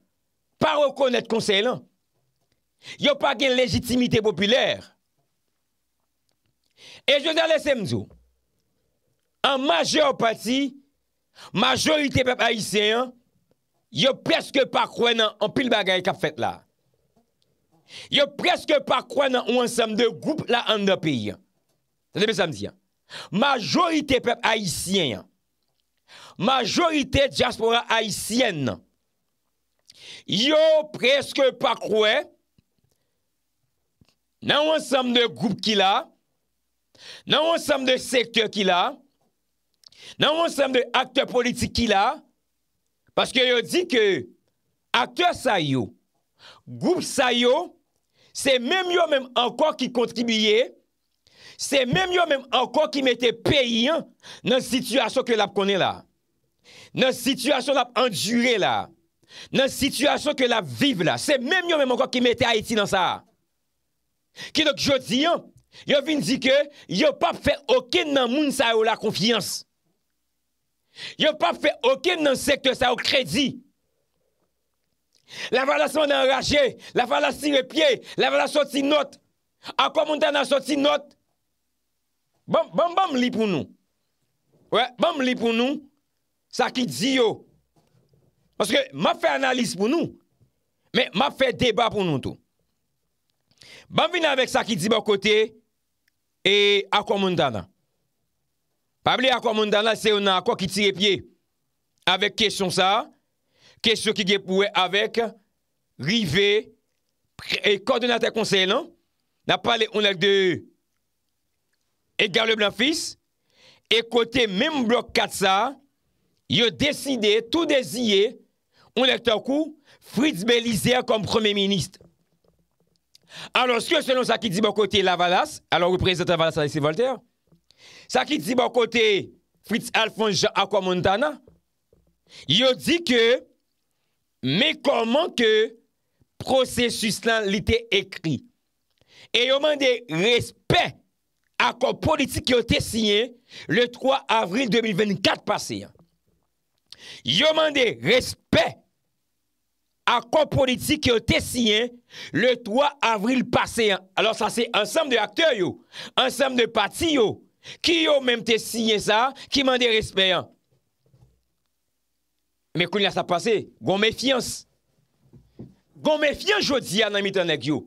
pa rekonet konsey lan. Yo pa gen legitimite populer. E jodi alese mzou, an majeo pati, majolite pep Aissinyan, Yo preske pa kwen an an pil bagay kap fet la. Yo preske pa kwen an ou ansam de goup la an do pi. Sadebe samdi. Majorite pep Haitien. Majorite diaspora Haitien. Yo preske pa kwen nan ou ansam de goup ki la, nan ou ansam de sektor ki la, nan ou ansam de akte politik ki la, Paske yo di ke akte sa yo, goup sa yo, se menm yo menm ankon ki kontribuye, se menm yo menm ankon ki mette peyi an, nan situasyon ke lap konen la, nan situasyon lap anjure la, nan situasyon ke lap vive la, se menm yo menm ankon ki mette Haiti nan sa. Kido ki yo di an, yo vin di ke, yo pap fe oken nan moun sa yo la konfiyans. Yo pa fè okèm nan sektè sa ou kredi. La fa la sèman nan raje, la fa la sire pie, la fa la sòti not, akwa moun tè nan bon, sòti not. Bon, bam, bam, bam li pou nou. Ouè, bam bon, li pou nou sa ki di yo. Paske ma fè analis pou nou, men ma fè deba pou nou tou. Bam vin avèk sa ki di bo kote, e akwa moun tè nan. Pas à quoi mon c'est on a quoi qui tire pied. Avec question ça, question qui est pour avec rivé et coordonnateur conseil non n'a parlé on a de Edgar Leblanc fils et côté même bloc 4 ça, il a décidé tout désiré on a coup Fritz Bélizer comme premier ministre. Alors que selon ça qui dit bon côté Lavalas, alors représentant Lavalas c'est Voltaire. Sa ki di ban kote Fritz Alfons Jean Akwa Montana, yo di ke, me koman ke, prosesus lan li te ekri. E yo mande respet akwa politik yo te siyen le 3 avril 2024 paseyan. Yo mande respet akwa politik yo te siyen le 3 avril paseyan. Alors sa se ansam de akte yo, ansam de pati yo, Ki yo mèm te sinye sa, ki mèm de respè an. Mè koun la sa pase, gò mè fiyans. Gò mè fiyans jodi an nan mitan negyo.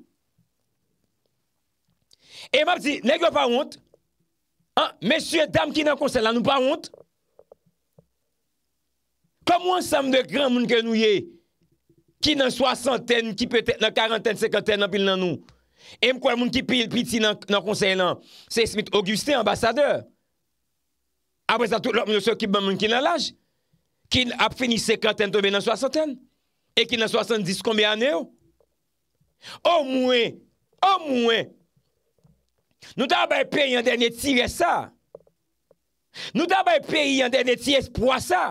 E mè ap di, negyo pa wont, an, mè sye dam ki nan konse lan nou pa wont, kòm wè an sam de gran moun genou ye, ki nan soasanten, ki peten nan karenten, sekanten nan bil nan nou. E m kwa moun ki peyi l piti nan konsey nan Sey smit Auguste ambasadeur Abrezatou lòm nou se kibman moun ki nan laj Ki ap fini 50 an tobe nan 60 an E ki nan 70 konbe anè ou O mouè O mouè Nou tabay peyi an dene ti res sa Nou tabay peyi an dene ti res poua sa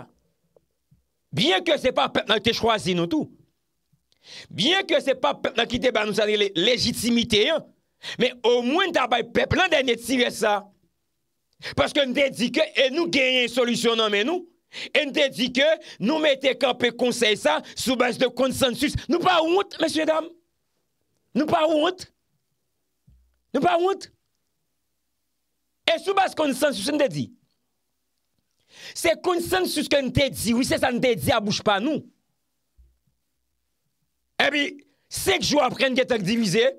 Bien ke se pa pep nan te chwazi nou tou Bien ke se pa pep nan ki deba nou sa legitimite yon Men o mwen tabay pep lan den etive sa Paske nou dedike e nou genye solusyon nan men nou E nou dedike nou mette ka pek konsey sa sou bas de konsensus Nou pa wout mèche dam Nou pa wout Nou pa wout E sou bas konsensus nou dedi Se konsensus nou dedi wise sa nou dedi abouche pa nou Et puis, 5 jours après, nous sommes divisés.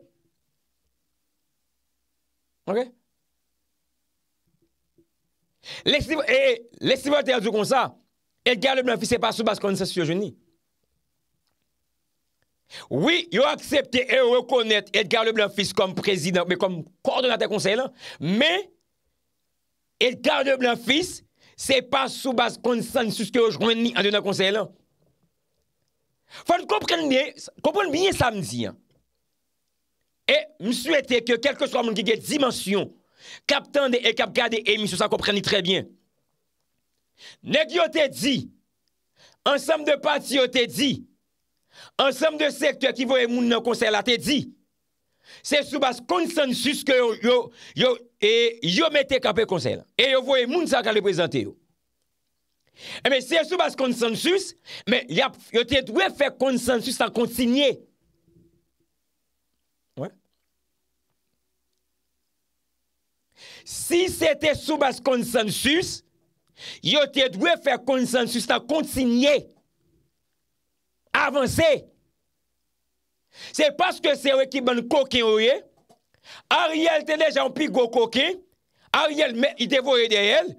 OK? L'estimateur eh, dit comme ça, Edgar Leblanc, c'est pas sous base qu'on s'est Oui, il a accepté et reconnaître Edgar Leblanc fils comme président, mais comme coordonnateur conseil. Là. Mais Edgar Leblanc fils, c'est pas sous base consensus que je en donnant conseil. Là. Fon kompren miye samdi an, e m souwete ke kelke swa moun ki ge dimansyon, kap tande e kap kade e misyo sa kompreni trebyen. Neg yo te di, ansam de pati yo te di, ansam de sekte ki voye moun nou konsen la te di, se soubaz konsen suske yo mette kap e konsen la, e yo voye moun sa ka le prezante yo. Se eh, sou bas konsensus, yo te dwe fè konsensus sa kontsignye. Si se te sou bas konsensus, yo te dwe fè konsensus sa kontsignye. Avansè. Se paske se wè ki ban kokin ouye, a riyel te le jan pi go kokin, a riyel me li devoye deyel,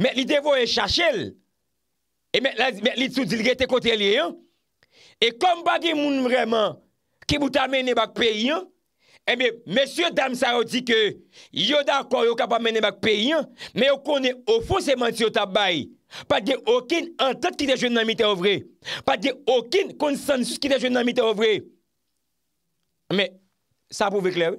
me li devoye chachel. E eh, men litsou di lgete kote li, e kom bagi moun vreman ki bouta amene bak peyi, e eh men mesye dam sarot di ke yoda akoye okap amene bak peyi, men yo konen o fos e manti yo tabay, pat gen okin antat ki deje nan mite avre, pat gen okin konsantus ki deje nan mite avre. E men sa pou vekler,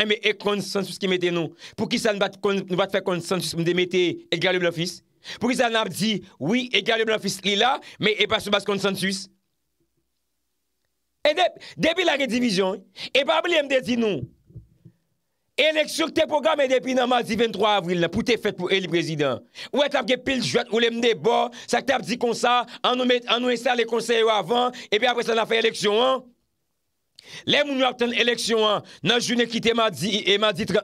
e men ek konsantus ki mete nou, pou ki sa nou bat fe konsantus mde mete e glalou blofis, Pou ki sa nan ap di, wii, e karye blan fisri la, me e pa sou bas konsantus. E dep, depi la redivijon, e pa ap li mde di nou. E leksyon kte program e depi nan ma di 23 avril la, pou te fet pou e li prezident. Ou e tap ge pil jwet ou le mde bo, sa kte ap di konsa, an ou e sa le konser yo avan, e pi apre sa nan fay leksyon an. Le moun nou ap ten eleksyon an, nan joun ekite ma dit e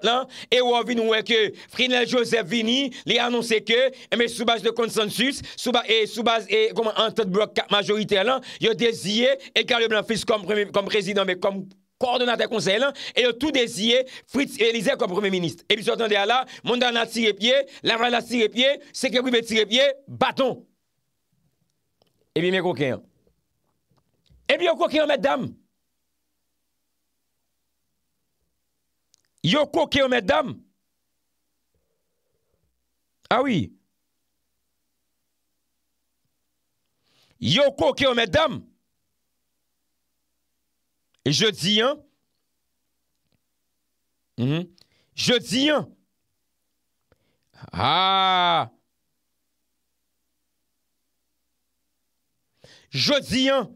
lan, e ou avi nou e ke Frinel Joseph vini, li anons e ke, e me soubaz le konsensus, soubaz e, e koma antet blok majorite lan, yo dezye, e kar yo blan fis kom prezident, me kom kordonate konsey lan, e yo tou dezye Fritz Elize kom prezident. E bi soubaz de ala, moun dan la tire pie, la vran la tire pie, seke pribe tire pie, baton. E bi me kouken an. E bi yo kouken an, mèdame. Yoko ke o meddam? Awi. Ah Yoko ke o meddam? Je di an. Mhm. Je di an. A. Ah. Je di an.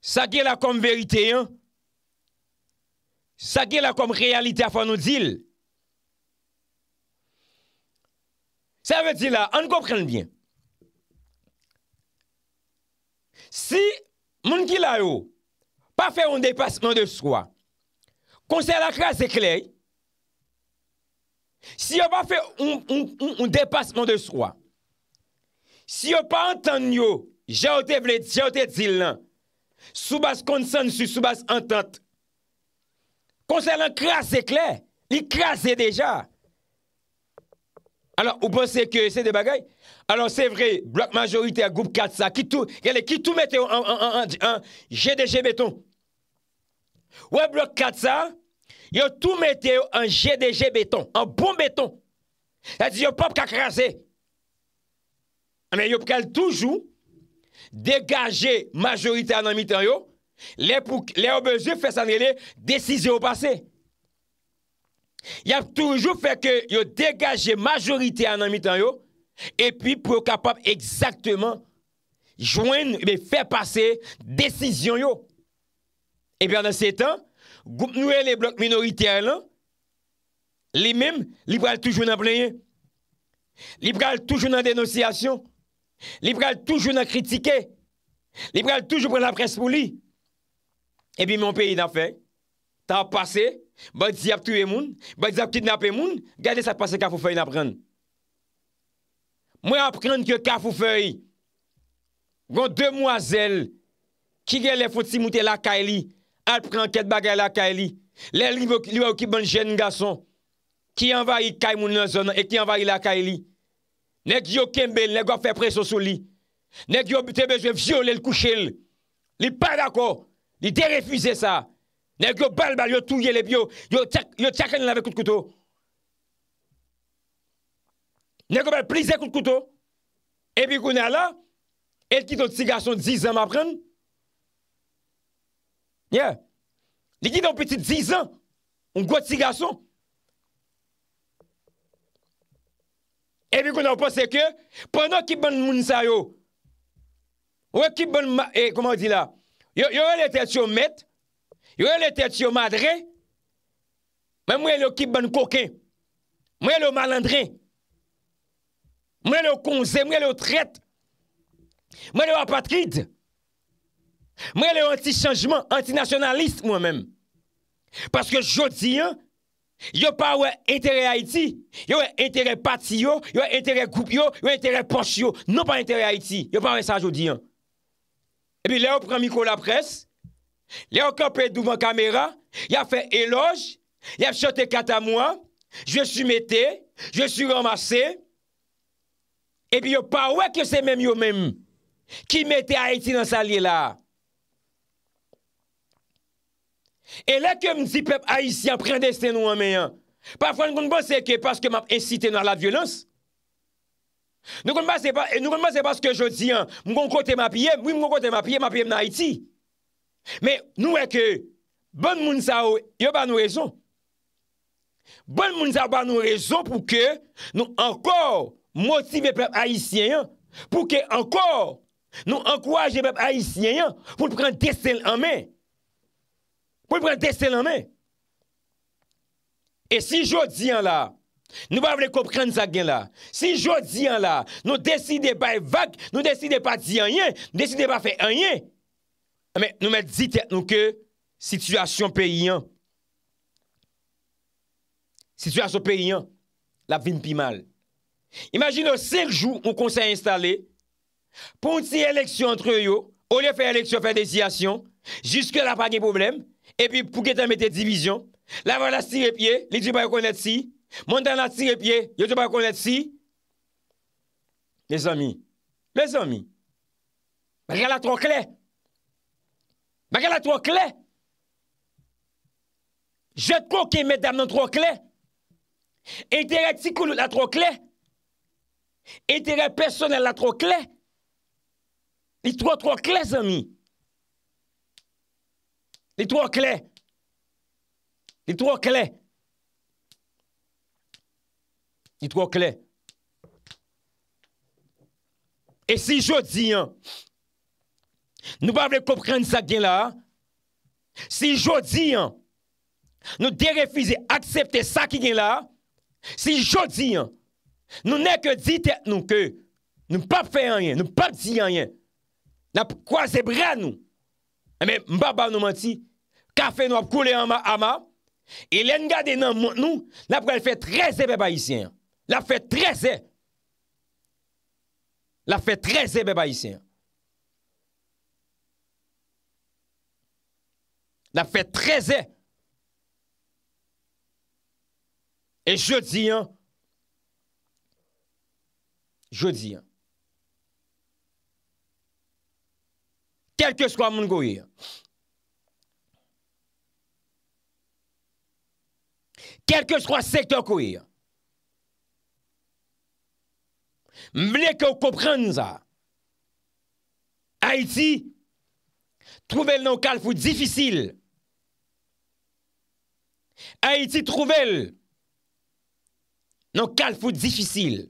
Sa ge la kom verite an. Sa gen la kom realite a fon nou dil. Sa ve di la, an kon pren bien. Si moun ki la yo, pa fe un depasman de swa, konsen la kras ekley, si yo pa fe un depasman de swa, si yo pa anten yo, ja o te vle, ja o te dil lan, sou bas konsen si sou bas antat, Concernant c'est clair, il crasse déjà. Alors, vous pensez que c'est des bagailles Alors, c'est vrai, bloc majoritaire, groupe 4, ça, qui tout, qui tout mettait en, en, en, GDG béton. Ouais, bloc 4, ça, ils tout metté en GDG béton, en bon béton. C'est-à-dire, ils pas qu'à Mais ils peuvent toujours dégager majoritaire dans le temps Lè pou lè oubejè fè sanre lè Désisyon ou passe Y ap toujou fè kè Yo degajè majorité an an mitan yo E pi pou yo kapap Eksaktèman Jouèn me fè passe Désisyon yo E pi an an sè tan Goup nouè lè blok minorité an lan Li mèm Li pral toujou nan pleye Li pral toujou nan denosyasyon Li pral toujou nan kritike Li pral toujou pral apres pou li Li pral toujou nan denosyasyon Epi moun peyi na fey, ta ap pase, ba di ap tue moun, ba di ap kidnape moun, gade sa ap pase kafou fey na pren. Mwen ap pren ki yo kafou fey, goun demwazel, ki gen le foti mouten la ka e li, ap pren ket bagay la ka e li, le li waw ki bon jen nga son, ki anvayi kay moun nan zonan, e ki anvayi la ka e li. Nèk yo kembe, nèk yo fe preso sou li, nèk yo bute bezwe vyo lèl kouche lèl, li pa dako, Li de refuze sa. Nèk yo bal bal yo touye le pyo. Yo tchakane lave kout koutou. Nèk yo bal plize kout koutou. Ebi kounen la. El ki don tsi gason 10 an mapren. Nye. Li ki don petit 10 e an. Un gwa tsi gason. Ebi kounen wapose ke. Pwennon ki bon moun sa yo. Ou e ki bon ma... E koman ou di la? Yo yo le tet yo met, yo yo le tet yo madre, men mwen yo kip ben koke, mwen yo malandre, mwen yo konze, mwen yo tret, mwen yo apatrid, mwen yo anti-chanjman, anti-nasyonalist mwen men. Paske jodi an, yo pa we entere Haiti, yo we entere pati yo, yo we entere koup yo, yo we entere poch yo, nou pa entere Haiti, yo pa we sa jodi an. epi la ou pren mikou la pres, la ou kapèd ouvan kamera, ya fè eloj, ya chote katamwa, je su mette, je su ramase, epi yo paweke se menm yo menm, ki mette Haiti nan salye la. E la kem si pep Haitien pren deste nou anmeyan, pa fwen kon bon seke, paske map ensite nan la violans, Nou konman se pa, nou konman se pa se ke jodi an, mwen konkote mapiye, mwen mwen konkote mapiye mapiye nan Haiti. Men nou weke, bon moun sa yo ban nou rezon. Bon moun sa yo ban nou rezon pou ke nou ankor motive pep haisyen an, pou ke ankor nou ankouaje pep haisyen an, pou l prent desel anmen. Pou l prent desel anmen. E si jodi an la, Nou va vle kopren sa gen la Si jo di an la Nou deside bay vak Nou deside pa di an yen Nou deside pa fe an yen Nou met di ten nou ke Situasyon pe yon Situasyon pe yon La vin pi mal Imagin nou serjou Ou konse installe Pon ti eleksyon entre yo Ou liye fe eleksyon fe desiyasyon Jiske la pa gen problem E pi pou getan mette divizyon La vo la si repye Li di bay konet si Mwen dan atsi repye, yo te bakon atsi. Le zami, le zami. Bakal la trokle? Bakal la trokle? Je troke met dam nan trokle? Eteratikoul la trokle? Eterat personel la trokle? Li tro trokle zami? Li tro kle? Li tro kle? Li tro kle? Tro kle E si jodi an Nou pa vle kopren sa gen la Si jodi an Nou derefize Aksepte sa gen la Si jodi an Nou ne ke dite nou ke Nou pap fe anyen, nou pap di anyen Na pou kwa ze bre an nou Ame mba ba nou manti Kafe nou ap koule ama E len gade nan nou Na pou kwa fe treze be ba isyen an La fè treze. La fè treze be ba yise. La fè treze. Et je di an. Je di an. Kèlke skwa moun kouye. Kèlke skwa sektan kouye. Mbleke ou koprenza, Haiti trouvel nan kalfou difisil. Haiti trouvel nan kalfou difisil.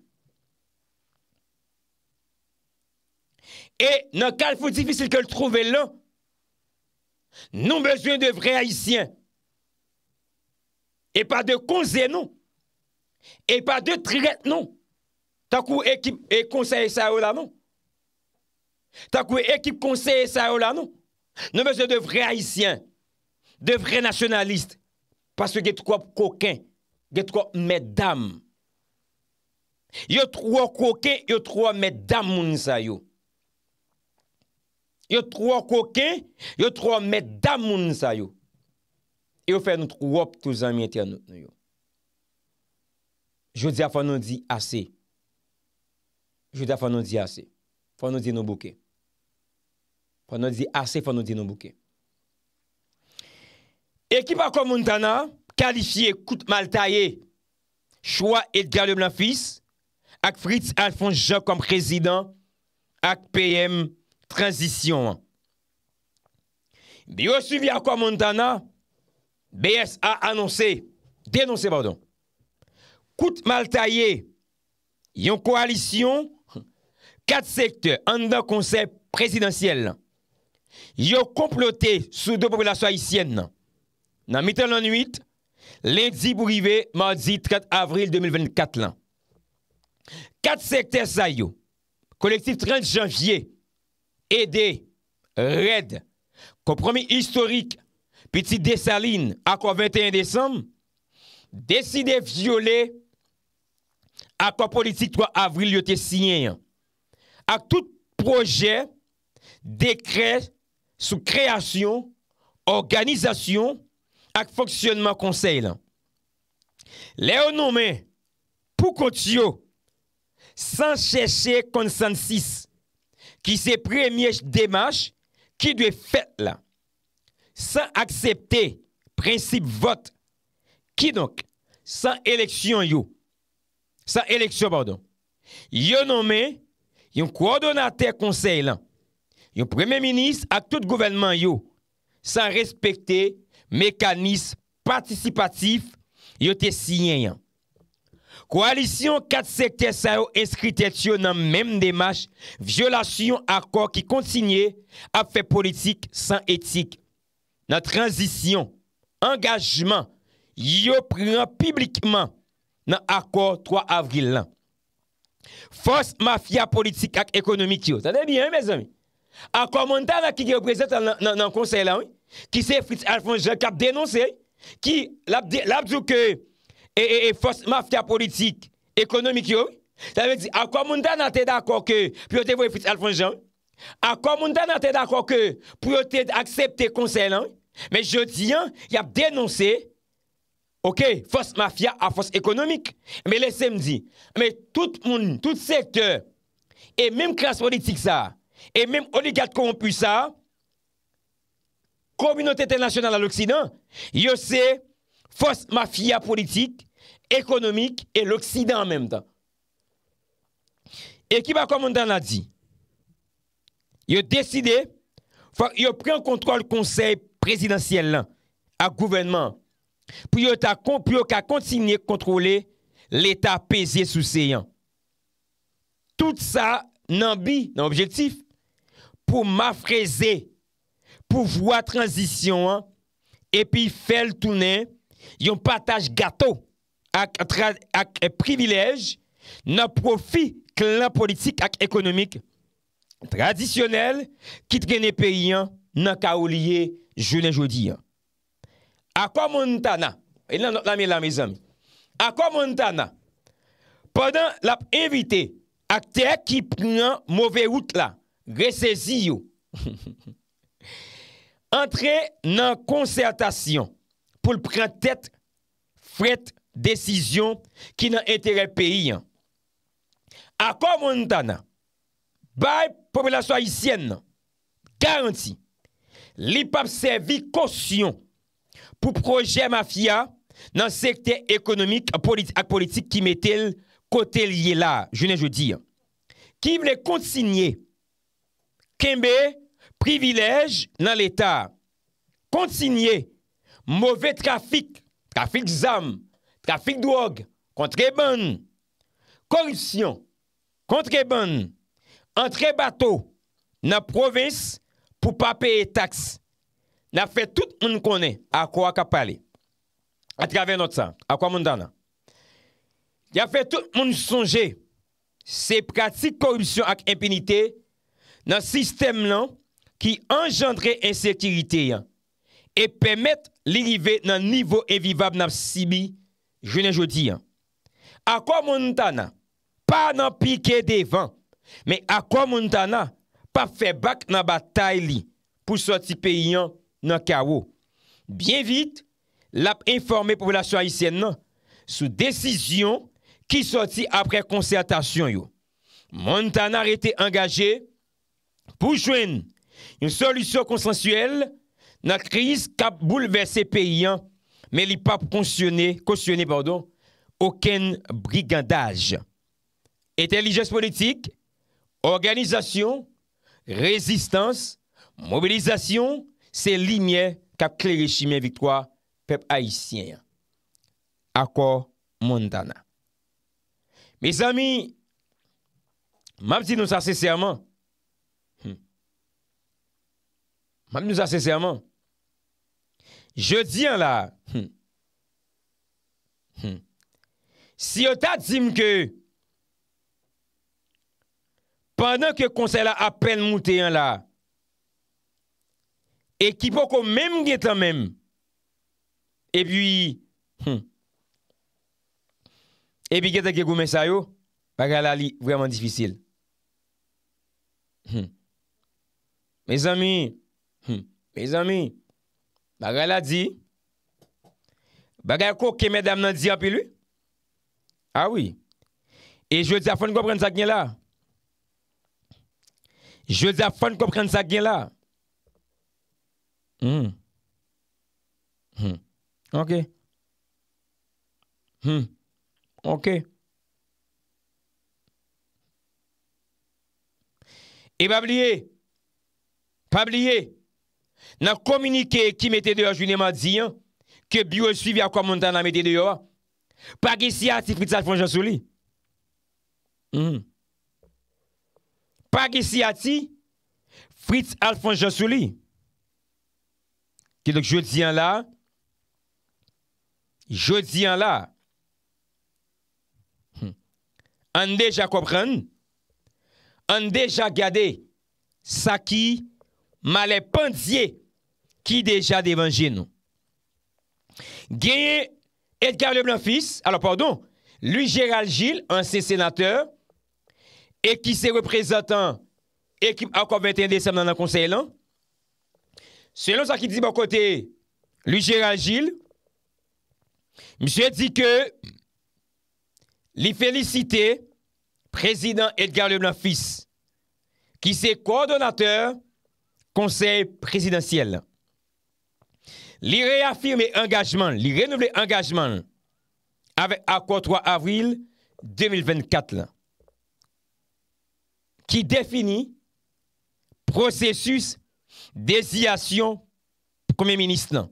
E nan kalfou difisil ke l'trouvel lan, nou bezwen de vre Haitien. E pa de konzen nou, e pa de triret nou, Ta kou ekip e konseye sa yo la nou? Ta kou ekip konseye sa yo la nou? Nou mese de vre haisyen, de vre nasyonalist, paswe ge tkwap koken, ge tkwap medam. Yo tkwap koken, yo tkwap medam moun sa yo. Yo tkwap koken, yo tkwap medam moun sa yo. Yo fè nou tkwap tou zanmye tè an nou yo. Jou di a fò nou di asè. Fon nou di ase Fon nou di nou bouke Fon nou di ase Fon nou di nou bouke Ekip akwa Montana Kalifiye kout maltaye Choua et garye blanfis Ak Fritz Alfonso Jean Kom prezident Ak PM Transisyon Bi yo suivi akwa Montana BS a annonse Denonse pardon Kout maltaye Yon koalisyon 4 sektèr an dan konsep presidansyèl yon komplote sou do populasyon haïsyèn nan. Nan 2008, lendi bourive, madi, 30 avril 2024 lan. 4 sektèr sa yon, kolektif 30 janvye, edè, red, kompromi historik, piti desaline, akwa 21 desem, deside viole akwa politik 3 avril yote sinyen yon. ak tout proje dekre sou kreasyon organizasyon ak foksyonman konsey lan. Le ou noumen pou koti yo san cheshe konsensis ki se premye demache ki dwe fet lan. San aksepte prinsip vot ki nok san eleksyon yo. San eleksyon pardon. Yo noumen Yon koordinater konsey lan, yon premye minis ak tout gouvenman yo, san respekte mekanis patisipatif yo te siyen yan. Koalisyon kat sekte sa yo eskite tiyo nan menm demach, vyolasyon akor ki kontinye ap fe politik san etik. Nan transisyon, engajman, yo preman publikman nan akor 3 avril lan. fos mafya politik ak ekonomik yo. Tade bien, mez ami. Akwa moun dan ak ki ge brezet nan konsey lan, ki se Fritz Alfons Jean kap denonse, ki labdou ke fos mafya politik ekonomik yo, tade men di, akwa moun dan ate d'akwa ke priyo te voy Fritz Alfons Jean, akwa moun dan ate d'akwa ke priyo te aksepte konsey lan, men je diyan, yap denonse, Ok, fos mafya a fos ekonomik, me lese mdi, me tout moun, tout sektor, e mèm klas politik sa, e mèm oligat konpou sa, kominote tèl national a l'Oksidant, yo se fos mafya politik, ekonomik, e l'Oksidant mèm dan. E ki ba kom moun dan la di, yo deside, yo pren kontrol konsey prezidentiel lan, a gouvenman, pou yon takon pou yon ka kontinye kontrole l'Etat pezi sou seyan. Tout sa nan bi nan objektif pou mafreze, pou vwa transisyon an, epi fel tounen yon pataj gato ak privilej nan profi klan politik ak ekonomik tradisyonel ki trene peyi an nan ka olye jounen joudi an. akwa moun tana, akwa moun tana, pwadan lap evite, akte ekip nan mouve wout la, gre sezi yo, entre nan konsertasyon, pou l prentet fret desisyon ki nan entere peyi an. Akwa moun tana, bay popelasyon ayisyen nan, garanti, li pap servi kosyon, pou proje mafya nan sekte ekonomik ak politik ki metel kote liye la. Je ne je di. Ki vle kontsignye, kembe privilej nan l'Etat. Kontsignye, mouve trafik, trafik zam, trafik dwoag, kontrebon, korusyon, kontrebon, antrebato nan provins pou pape etaks. la fè tout moun konè akwa kap pale, atkavè not sa, akwa moun dana. Ya fè tout moun sonje, se pratik korupsyon ak impinite, nan sistem lan, ki engendre ensekirite yan, e pèmèt li li ve nan nivou evivab nan Sibi, jwenen jodi yan. Akwa moun dana, pa nan pike devan, me akwa moun dana, pa fè bak nan batay li, pou soti pe yon, nan ka wou. Bien vit, lap informe popolasyon Haitien nan, sou desisyon ki soti apre konsertasyon yo. Montana rete angaje pou jwen yon solusyon konsensuel nan kriz kap bouleverse peyi an, men li pa pou konsyone, konsyone pardon, oken brigandaj. Etelijens politik, organizasyon, rezistans, mobilizasyon, Se li mye kap kleri chi mye viktoa pep Aisyen yon. Akwa moun dana. Me zami, mab di nou sa se serman. Mab nou sa se serman. Je di yon la. Hmm. Hmm. Si yo ta di mke, pandan ke konsey la apen mouten yon la, Ekipon kon menm gen tan menm. E pi... E pi gen tan gen koumen sa yo, bagay la li vreman difisil. Me zami, me zami, bagay la di, bagay ko keme dam nan di api li. Awi. E je di a fon kon pren sa gen la. Je di a fon kon pren sa gen la. Hmm, hmm, ok. Hmm, ok. E pabliye, pabliye, nan kominike ki mette dewa jwine ma diyan, ke biyo e suivi akwa montan nan mette dewa, pagi si ati hmm. frit alfon jasouli. Hmm, pagi si ati frit alfon jasouli. Hmm. Kedok jodi an la, jodi an la, an deja kopran, an deja gade, saki, male pandye ki deja devanje nou. Gen Edgar le Blanfis, alo pardon, lui Gérald Gilles, anse senateur, e ki se reprezentan, e ki akop 21 decem nan an konsey lan, selon sa ki di bon kote Louis Gérald Gilles, jè di ke li félicite prezident Edgar Leblanc-Fils ki se kwa donateur konseil prezidentiel. Li reafirme engajman, li renouvele engajman avè akwa 3 avril 2024. Ki defini prosesus Desiyasyon pou kome minist nan.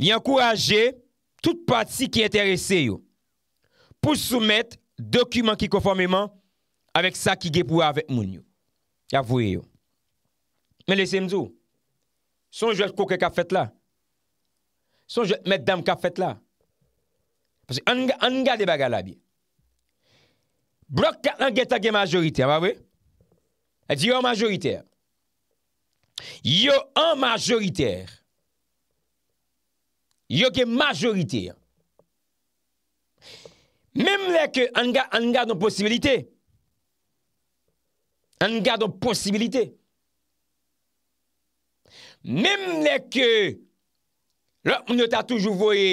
Li ankoraje tout pati ki enterese yo pou soumet dokumen ki konformeman avek sa ki ge pou avek moun yo. Yavouye yo. Men lese mdou, son jwel koke kap fet la? Son jwel met dam kap fet la? An nga de baga labi. Blok kat nan geta ge majorite, an wabwe? Adi yo majorite ya. Yo an majoritèr. Yo ke majoritèr. Mem lè ke an ga an ga don posibilitè. An ga don posibilitè. Mem lè ke lò moun yo ta toujou voye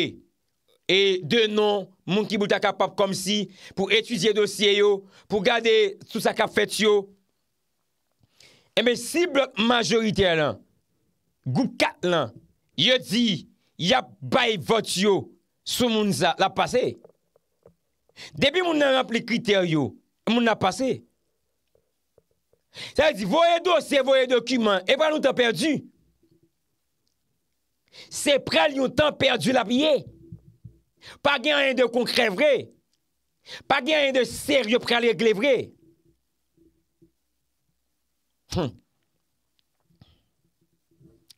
e denon moun ki bouta kapap kom si pou etuize dosye yo, pou gade sou sa kap fet yo. E eh men si blok majoritè lan, goup kat lan, yo di, ya bay vot yo, sou moun la pase. Debi moun nan rample kriter yo, moun la pase. Sa yon di, voye dos se voye dokumen, e ba nou tan perdi. Se prel yon tan perdi la biye. Pa gen yon de konkre vre. Pa gen yon de ser yo prel yon gle vre. E, Fanyou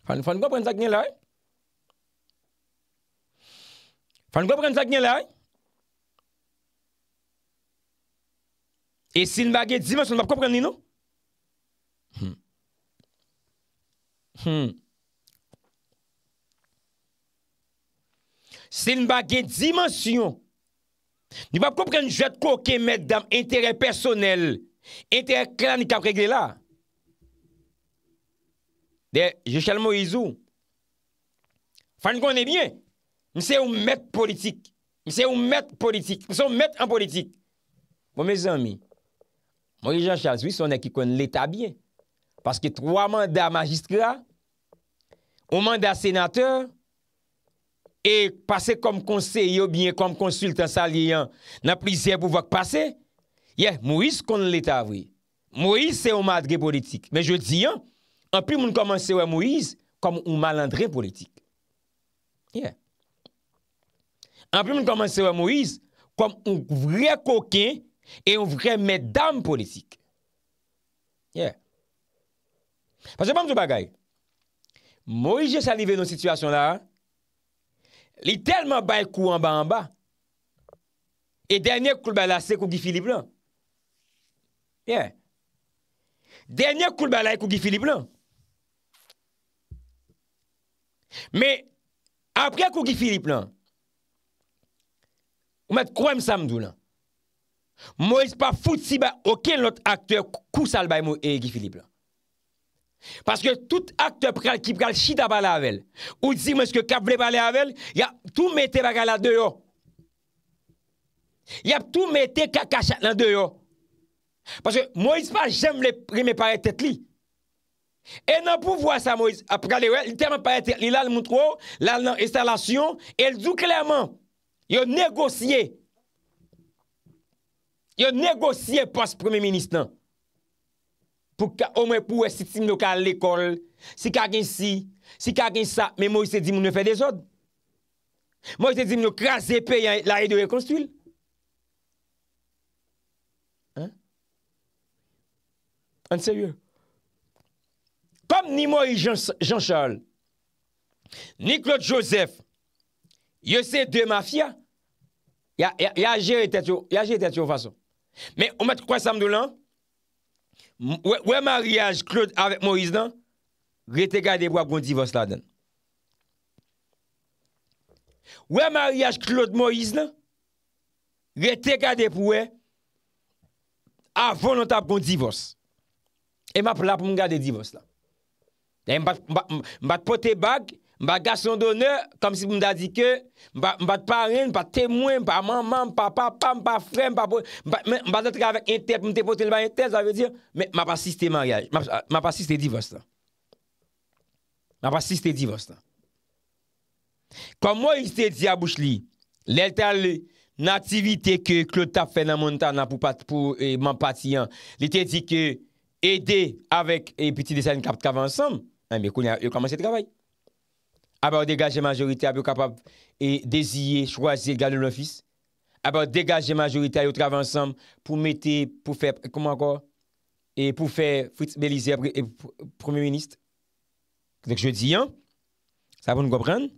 hmm. fanyou prezak nye lèy? Fanyou fanyou prezak nye lèy? E si nou bagye dimensyon, nou fanyou prezak nye lèy nou? Si nou bagye dimensyon, nou fanyou prezak nye jèt kouke met dam interey personel, interey klanik ap regle la? Deye, Jechal Moizou, fany kon ne bine, mse ou met politik, mse ou met politik, mse ou met an politik. Bon, me zanmi, Moizou Jan Charles Viss, onè ki kon l'Etat bine, paske troa manda magistra, ou manda senateur, e pase kom konseyo bine, kom konsultan salye yon, nan prizye pou vok pase, ye, Moizou kon l'Etat vwe. Moizou se ou madre politik, men je di yon, Anpil moun koman sewe Moise kom ou malandre politik. Yeah. Anpil moun koman sewe Moise kom ou vre koken e ou vre medam politik. Yeah. Pase pwantou bagay. Moise se alive nou situasyon la, li telman bay kou anba anba, e denye koul bala se kou ki Filip lan. Yeah. Denye koul bala se kou ki Filip lan. Me apre kou Gifilip lan, ou met kouem samdou lan, mwes pa fout si ba oken lot akte kousal baymou e Gifilip lan. Paske tout akte pral ki pral chita bala avel, ou di mwes ke kap vle bala avel, yap tou mette baka la deyo. Yap tou mette kakachat lan deyo. Paske mwes pa jem vle preme pare tet li. E nan pou vwa sa Moïse, ap kade wè, literalman pa ete, li lal moutro, lal nan estalasyon, el djou klerman, yo negosye. Yo negosye pas premier ministre nan. Pou ka, omen pou wè si tim nou ka l'ekol, si kagen si, si kagen sa, men Moïse di moun nou fè desod. Moïse di moun nou kras zépè yon lare de rekonsul. An? An seryò? ni Moïse Jean Charles ni Claude Joseph yo se de ma fia ya jere tet yo ya jere tet yo fason me omet kwa sam do lan we mariage Claude avèk Moïse dan re te gade pou akon divos la den we mariage Claude Moïse dan re te gade pou we avon an tap kon divos e map la pou mga de divos la M pa te pote bag, m pa gason donè, kom si m da di ke, m pa te parem, m pa te temouen, m pa maman, m pa papa, m pa frèm, m pa pote, m pa de te kavek entèp, m te pote leba entèp, zavè di, m pa pasiste m a gaje, m pa pasiste divos tan. M pa pasiste divos tan. Kom wè yi se te di a bouch li, lèl tal nativite ke klote ta fè nan moun tan na pou e, m patiyan, lèl te di ke ede avèk e piti desen kap tkav ansanm, Yon komanse travay. Aba ou degaje majorite ap yo kapap e dezye chwasi gale l'ofis. Aba ou degaje majorite ayo travay ansam pou mette pou fè, koman akor, pou fè Fritz Belize premier ministre. Dek je di yon, sa pou nou gopran,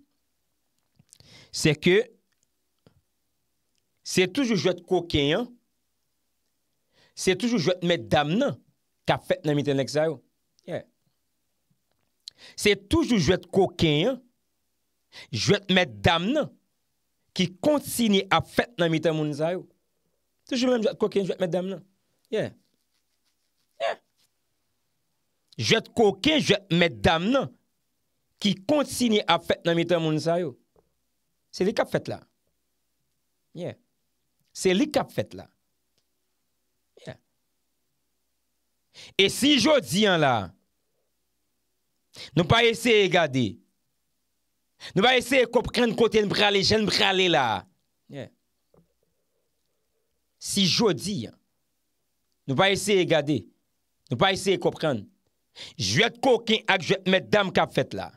se ke se toujou jwet koke yon, se toujou jwet met dam nan, non, kap fèt nan miten l'eksay yo. Yon. Se toujou jwet koken, jwet meddam nan, ki kontsini ap fet nan mitan moun sa yo. Toujou menm jwet koken, jwet meddam nan. Ye. Ye. Jwet koken, jwet meddam nan, ki kontsini ap fet nan mitan moun sa yo. Se li kap fet la. Ye. Se li kap fet la. Ye. E si jwet diyan la, Nou pa yese e gade. Nou pa yese e kopren kote mbrale, jen mbrale la. Si jodi, nou pa yese e gade. Nou pa yese e kopren. Jwe koken ak jwe met dam kap fet la.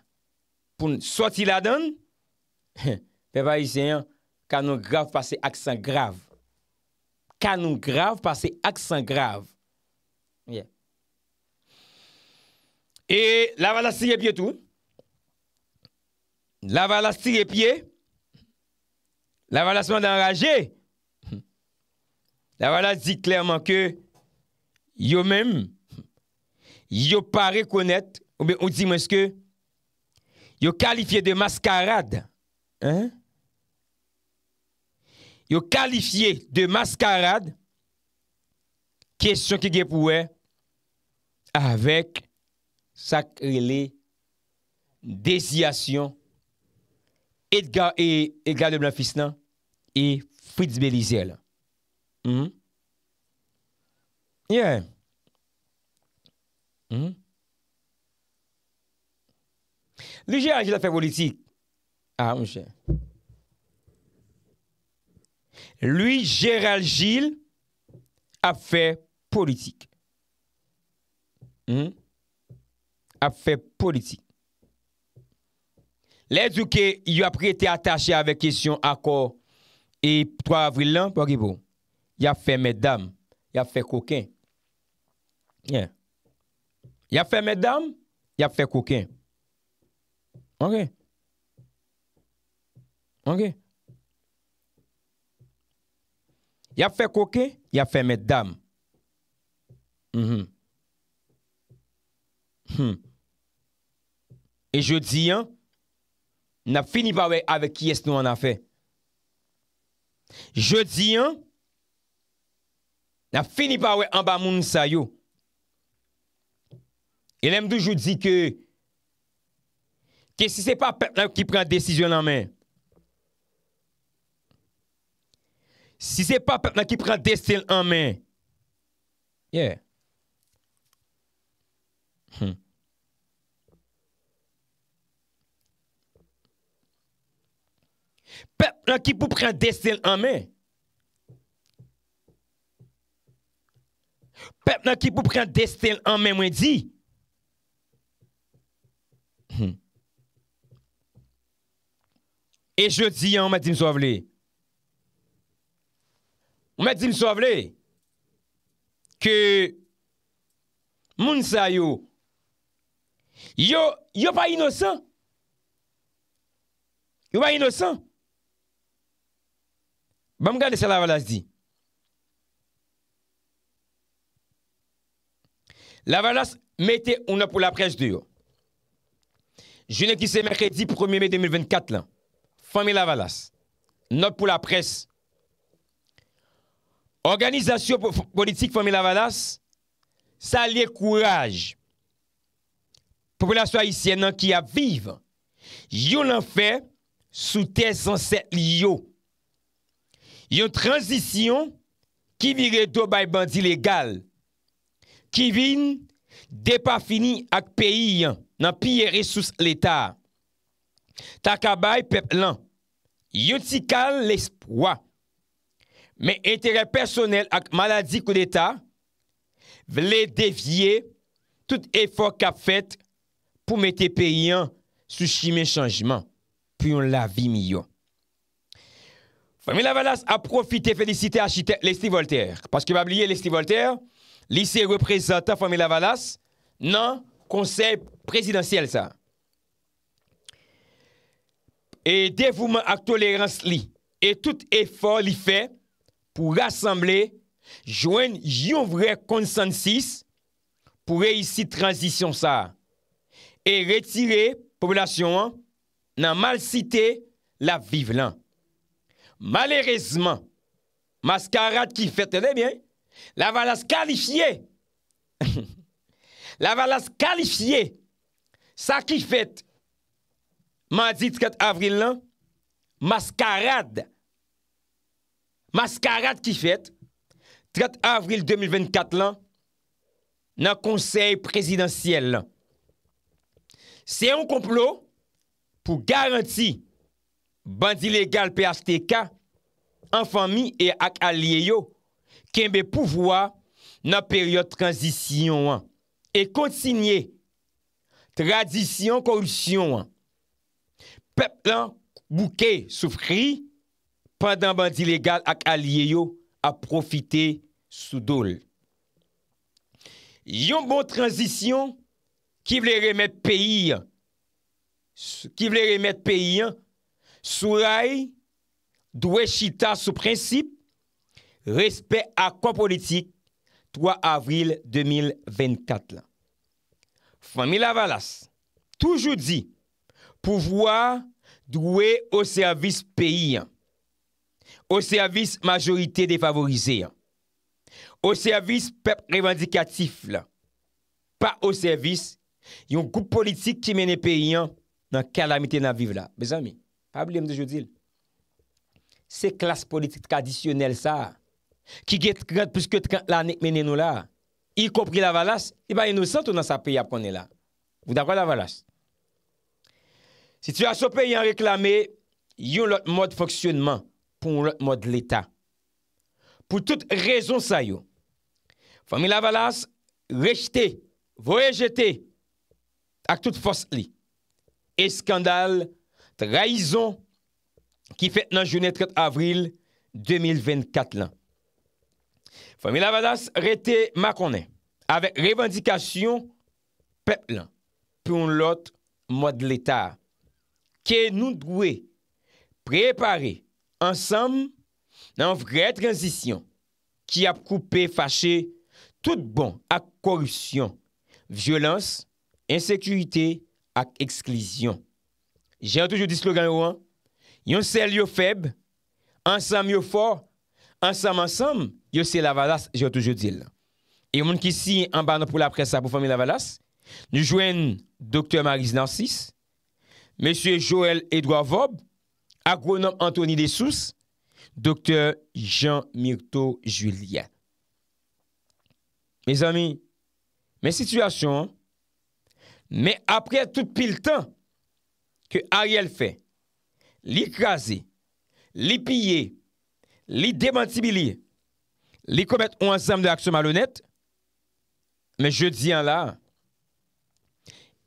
Poun soti la don. Pe pa yese yon, kanon grav pa se aksan grav. Kanon grav pa se aksan grav. Yey. E lavala sirepye tou. Lavala sirepye. Lavala seman dan raje. Lavala di klerman ke yo menm yo pare konet oube ou di mwen ske yo kalifiye de maskarad. Yo kalifiye de maskarad kesyon ki ge pouwe avek Sakrele desyasyon Edgar et Edgar de Blanfisna et Fritz Belizel. Hmm? Yeah. Hmm? Lui Gérald Gilles a fè politik. Ah, mon chè. Lui Gérald Gilles a fè politik. Hmm? ap fè politik. Lè djou kè, yu ap kè te atache avè kèsyon akò e 3 avril lè, ap fè mè dam, ap fè kòkè. Yè. Ap fè mè dam, ap fè kòkè. Ok. Ok. Ap fè kòkè, ap fè mè dam. Hmm. Hmm. E je di an, na fini pa we avè ki es nou an a fè. Je di an, na fini pa we an ba moun sa yo. E lem dou je di ke, ke si se pa pep nan ki pren desisyon an men. Si se pa pep nan ki pren desisyon an men. Yeah. Hmm. Pèp nan ki pou pran destel anmen. Pèp nan ki pou pran destel anmen mwen di. E je di an, mwen di msovle. Mwen di msovle. Mwen di msovle. Ke moun sa yo. Yo pa inosan. Yo pa inosan. Bame gade se la valas di. La valas mette ou not pou la pres de yo. Jounen ki se mekredi 1e mek 2024 lan. Fonme la valas. Not pou la pres. Organizasyon politik fonme la valas. Sa liye kouraj. Populasyon haisyen nan ki a viv. Yo nan fe sou te zanset li yo. Yon tranzisyon ki vire do bay bandi legal, ki vin depa fini ak peyi yon nan piye resous l'Etat. Takabay pep lan, yon si kal l'espoi, men entere personel ak maladi kou l'Etat, vle devye tout efok kap fet pou mete peyi yon sou shime chanjman, piyon la vi miyon. Famila Valas a profite felicite a Chitek Lestri Voltaire. Paske Babliye Lestri Voltaire, li se reprezentan Famila Valas nan konsey presidansyel sa. E devouman ak tolerans li. E tout efor li fe pou rassemble jwen joun vre konsensis pou reisi transisyon sa. E retire populasyon nan mal site la vive lan. malerezman, maskarad ki fèt, la va las kalifiye, la va las kalifiye, sa ki fèt, mandi 34 avril lan, maskarad, maskarad ki fèt, 34 avril 2024 lan, nan konsey prezidentiyel lan. Se yon komplot, pou garanti, Bandi legal pe asteka, an fami e ak alyeyo, kembe pouvoa nan peryot tranzisyon an, e kontsinyen tradisyon korusyon an, peplan bouke soufri, pandan bandi legal ak alyeyo, a profite sou dole. Yon bon tranzisyon, ki vle remet peyi an, ki vle remet peyi an, Sou ray, dwe chita sou prinsip, respet akon politik, 3 avril 2024 la. Fami la valas, toujou di, pouvoi dwe o servis peyi an, o servis majorite defavorize an, o servis pep revendikatif la, pa o servis yon goup politik ki mene peyi an, nan kalamite nan vive la, bezami. Se klas politik kadisyonel sa, ki get kred pwiske la nekmenen ou la, i kompri la valas, i ba inousant ou nan sa peyi ap konen la. Vou da kwa la valas? Si ti a so peyi an reklame, yon lot mod foksyonman pou lot mod l'Etat. Pou tout rezon sa yon. Fami la valas, rejte, vrejete, ak tout fos li. E skandal traizon ki fèt nan jounet 30 avril 2024 lan. Femil avadas rete makonè, avek revendikasyon pep lan pou lout mwad l'Etat ke nou dwe preparè ansam nan vre tranzisyon ki ap koupe fache tout bon ak korusyon, vyolans, ensekuité ak eksklisyon. jè yo toujou di slogan yo an, yon sel yo feb, ansam yo fo, ansam ansam, yon sel avalas, jè yo toujou dil. E yon moun ki si, an banan pou la presa pou fomil avalas, nou jwen Dr. Maryse Narcisse, M. Joel Edouard Vaub, agronom Anthony Dessous, Dr. Jean Myrto Julien. Me zami, me situasyon, me apre tout pil tan, ke a yel fè, li krasè, li piye, li demantibilè, li komet ou ansèm de aksyon malonèt, men je diyan la,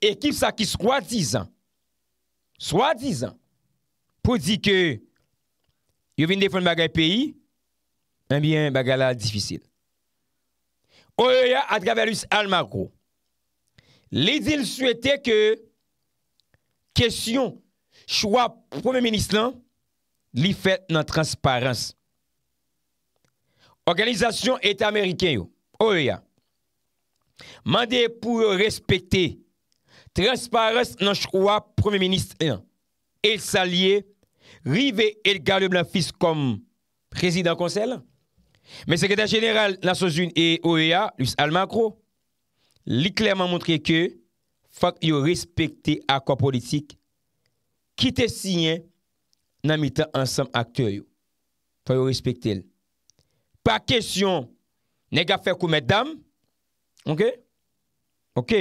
ekip sa ki swa dizan, swa dizan, pou di ke yo vin defon bagay peyi, eh en biyen bagay la difisil. Oye ya, a draverous almako, li dil souwete ke Kesyon chwa prome ministran li fet nan transparans. Organizasyon ete Ameriken yo, OEA, mande pou respekte transparans nan chwa prome ministran. El salye, rive el gale blanfis kom prezident konsel, men sekretar general la Sosun e OEA, lus al makro, li klerman montre ke Fak yo respekte akwa politik ki te sinye nan mitan ansam aktye yo. Fak yo respekte el. Pa kesyon nega fer kou meddam. Ok. Ok.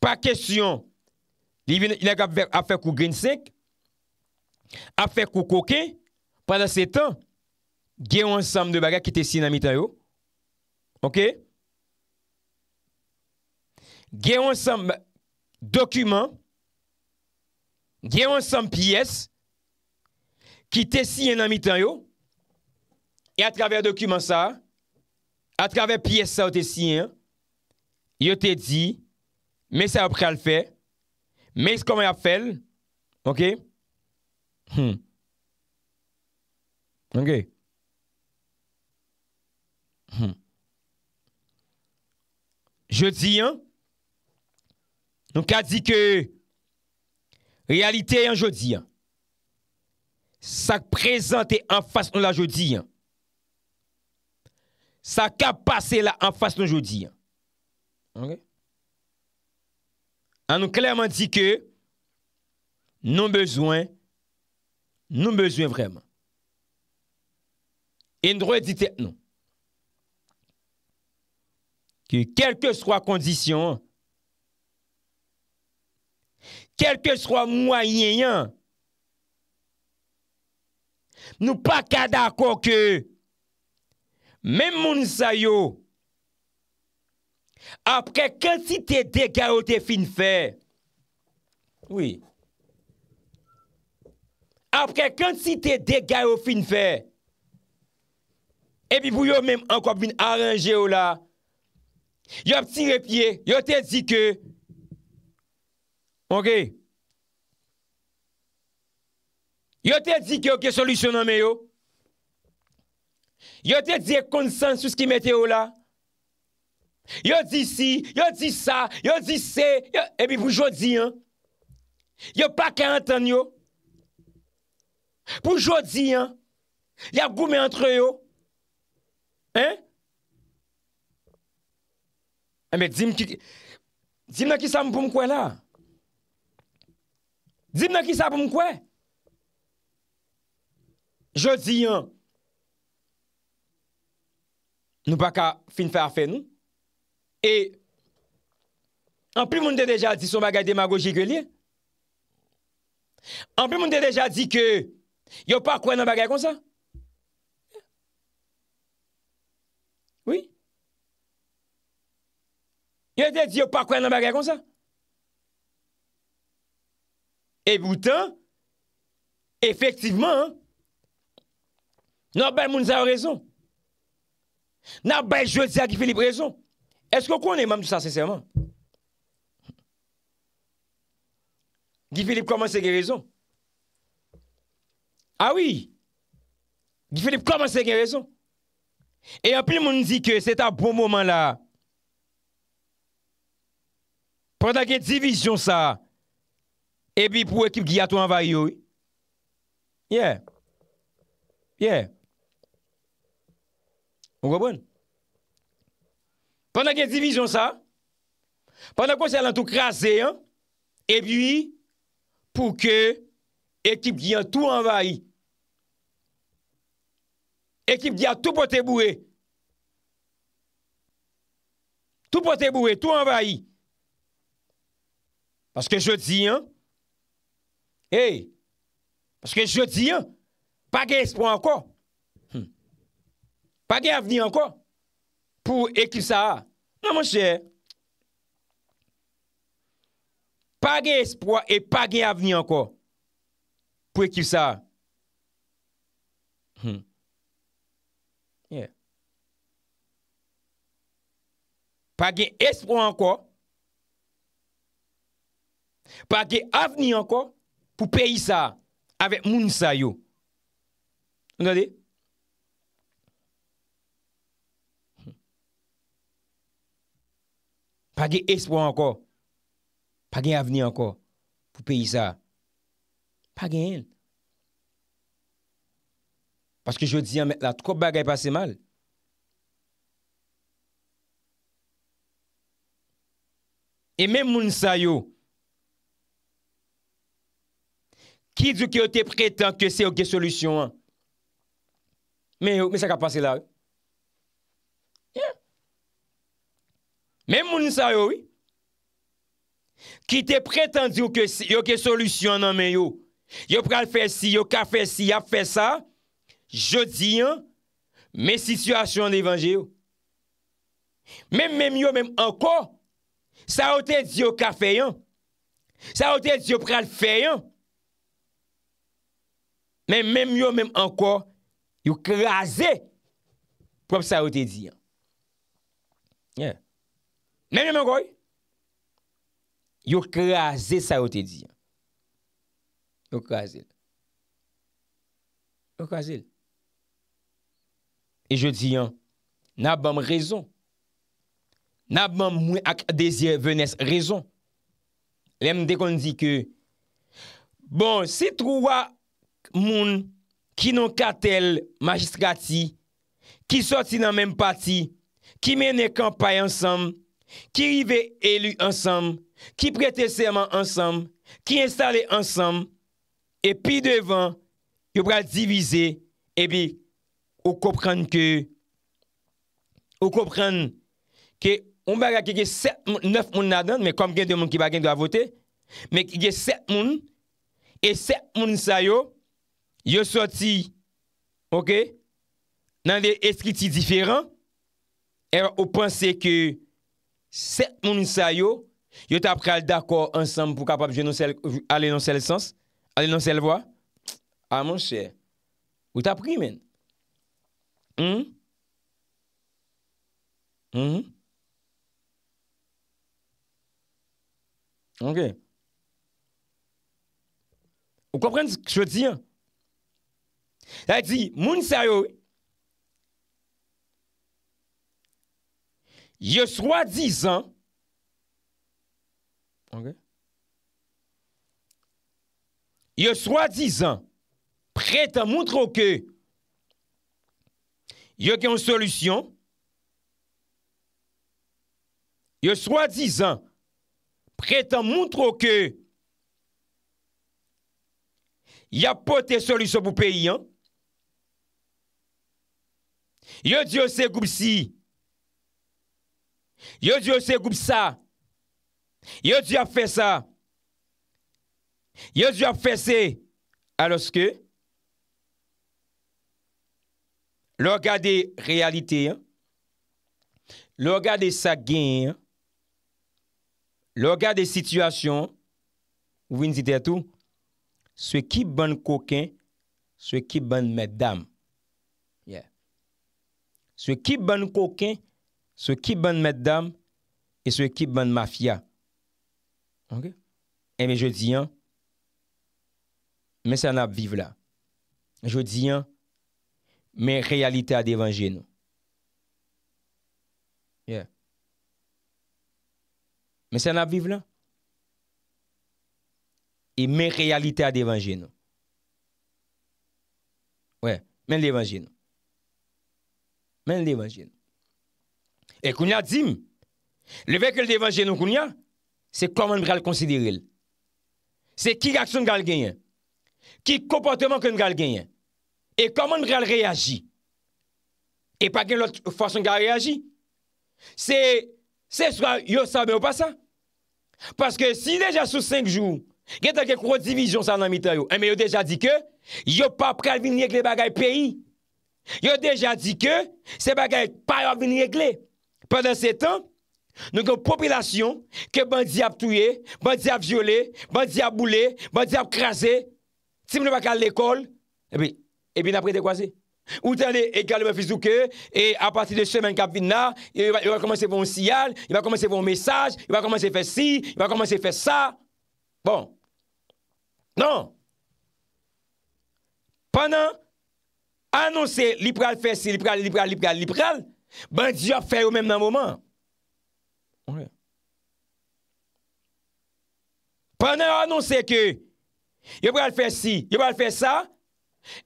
Pa kesyon nega fer kou green sink. Fer kou koke. Pada se tan gen yo ansam de baga ki te sinye nan mitan yo. Ok. Ok. gen yon san dokumen, gen yon san piyes, ki te siyen nan mitan yo, e a travèr dokumen sa, a travèr piyes sa ou te siyen, yo te di, me sa apre al fe, me skoman ap fel, ok? Hmm. Ok. Hmm. Je di yon, Nou ka di ke realite yon jodi. Sa prezante an fas nou la jodi. Sa ka pase la an fas nou jodi. An nou klaman di ke nou bezwen nou bezwen vreman. En drou ditè, nou. Ke kelke swa kondisyon kelke swa mwenye yon, nou pa kada kwa ke, men moun sa yo, apre kensi te degay ou te fin fe, oui, apre kensi te degay ou fin fe, epi pou yo men anko bin aranje yo la, yo pti repye, yo te zi ke, Yo te di ki yo ke solusyon anme yo Yo te di e konsens sou skimete yo la Yo di si, yo di sa, yo di se Ebi pou jodi an Yo pa ke anten yo Pou jodi an Ya boume antre yo Ebe eh, dim ki Dim na ki sa mpoum kwe la Dib nan ki sa pou mwen kwen. Je di yon. Nou baka fin fè a fè nou. E. An pli moun de deja di son bagay demago jikwe li. An pli moun de deja di ke. Yo pa kwen nan bagay kon sa. Oui. Yo de di yo pa kwen nan bagay kon sa. E boutan, efektiveman, nan bel moun zayon rezon. Nan bel jote zayon ki Filip rezon. Esko konen mam tout sa seseyman? Ki Filip koman se gen rezon? Awi! Ki Filip koman se gen rezon? E api moun zi ke se ta bon moun la prena gen divisyon sa epi pou ekip ki a tou anvay yoy. Yeah. Yeah. Mwen wabwen. Pendak yon divizyon sa, pendak pou se lan tou krasen, epi pou ke ekip ki a tou anvay. Ekip ki a tou pou te boue. Tou pou te boue, tou anvay. Paske se ti anvay. E, paske jodi an, pa gen espo anko, pa gen avni anko, pou ekif sa a. Nan man chè, pa gen espo anko, e pa gen avni anko, pou ekif sa a. Pa gen espo anko, pa gen avni anko, pou peyi sa, avek moun sa yo. Ndade? Pagye espo anko, pagye aveni anko, pou peyi sa, pagye el. Paske jodi an, la tko bagay pase mal. E men moun sa yo, Ki di ki yo te pretan Ke se yo ke solusyon an Men yo, men sa ka pase la Men mouni sa yo Ki te pretan di yo Yo ke solusyon an men yo Yo pral fè si, yo ka fè si A fè sa, yo di an Men situasyon devan je yo Men men yo men an ko Sa yo te di yo ka fè an Sa yo te di yo pral fè an men mèm yo mèm anko, yo kreaze, prop sa yo te diyan. Nyen. Men mèm yo mèm anko, yo kreaze sa yo te diyan. Yo kreaze. Yo kreaze. E je diyan, nan banm rezon. Nan banm mwen ak adeziye venes rezon. Lem de kon di ke, bon, si trouwa, moun ki nou katel magistrati, ki soti nan menm pati, ki mene kampay ansam, ki rive elu ansam, ki prete serman ansam, ki instale ansam, e pi devan, yo pral divize, e bi, ou kopran ke, ou kopran ke, ou mbara ki ge set moun, nef moun nadan, me kom gen de moun ki bagen do avote, me ki ge set moun, e set moun sa yo, Yo soti, ok, nan de eskiti diferan, eva er, ou panse ke set moun sa yo, yo tap pral d'akor ansan pou kapap jenon sel sens, jenon sel vwa. A, moun chè, ou tap pri men. Hmm? Hmm? Ok. Ou kompren s'k choti an? Ta di, moun seryo, yo swa dizan, yo swa dizan, preta moun troke, yo gen soulysyon, yo swa dizan, preta moun troke, yo gen soulysyon pou peyi an, Yo diyo se goup si. Yo diyo se goup sa. Yo diyo fe sa. Yo diyo fe se. Aloske, lor gade realite, lor gade sa gen, lor gade situasyon, ou vin zite tou, se ki ban koken, se ki ban medam. Se kip ban koken, se kip ban meddam, e se kip ban mafya. E eh men je diyan, men san ap vive la. Je diyan, men realite ad evanje nou. Yeah. Men san ap vive la. E men realite ad evanje nou. Ouais, men evanje nou. Men devanjen. E koun ya di m, le vek el devanjen nou koun ya, se koman mre al konsidere el. Se ki reaksyon mre al genyen. Ki kompaterman mre al genyen. E koman mre al reagi. E pa gen lout fason mre al reagi. Se, se swa, yo sa be ou pa sa. Paske si deja sou 5 jou, gen ta gen kouro divijon sa nan mita yo, eme yo deja di ke, yo pa pre al vini ek le bagay peyi. Yo deja di ke, se bagay pa yo avini regle. Pendan se tan, nou kon population ke ban di ap touye, ban di ap viole, ban di ap boule, ban di ap krasi, tim nou bakal l'ekol, epi, epi nan prete kwa se. Ou tande, ekal mwen fizouke, e, e apati e de seman kap vinna, yo e va komanse von siyal, yo va komanse von mesaj, yo va komanse fè si, yo va komanse fè sa. Bon. Nan. Pendan, anonsè lipral fè si, lipral, lipral, lipral, lipral, ban dija fè yo mèm nan mouman. Panè anonsè ke, yo pral fè si, yo pral fè sa,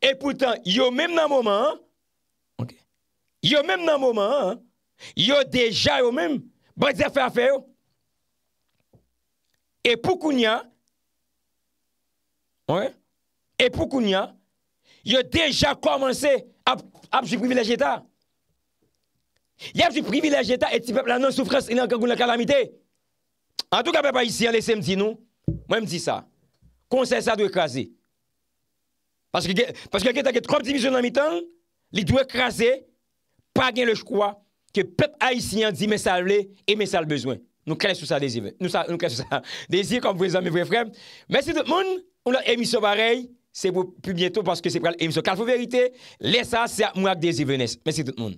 e poutan yo mèm nan mouman, yo mèm nan mouman, yo deja yo mèm, ban dija fè yo mèm. E poukoun ya, e poukoun ya, yo deja komanse ap su privilèje etat. Ya ap su privilèje etat eti pep la nan soufresse inan kagoun la kalamite. An tou ka pep haisyen lese mdi nou, mwen mdi sa, konsen sa dwe krasi. Paske gen, paske gen tanke trope dimisyon nan mitan, li dwe krasi, pa gen lè chkwa, ke pep haisyen di men sal lè, e men sal bezwen. Nou kres sou sa desir, nou kres sou sa desir, kom vwe zan mwen vwe frem. Mèsi tout moun, ou lè emisyon barey, Se pou pou bietou paske se pral Emsokal pou verite, lesa sa mouak de Zevenes. Mese tout moun.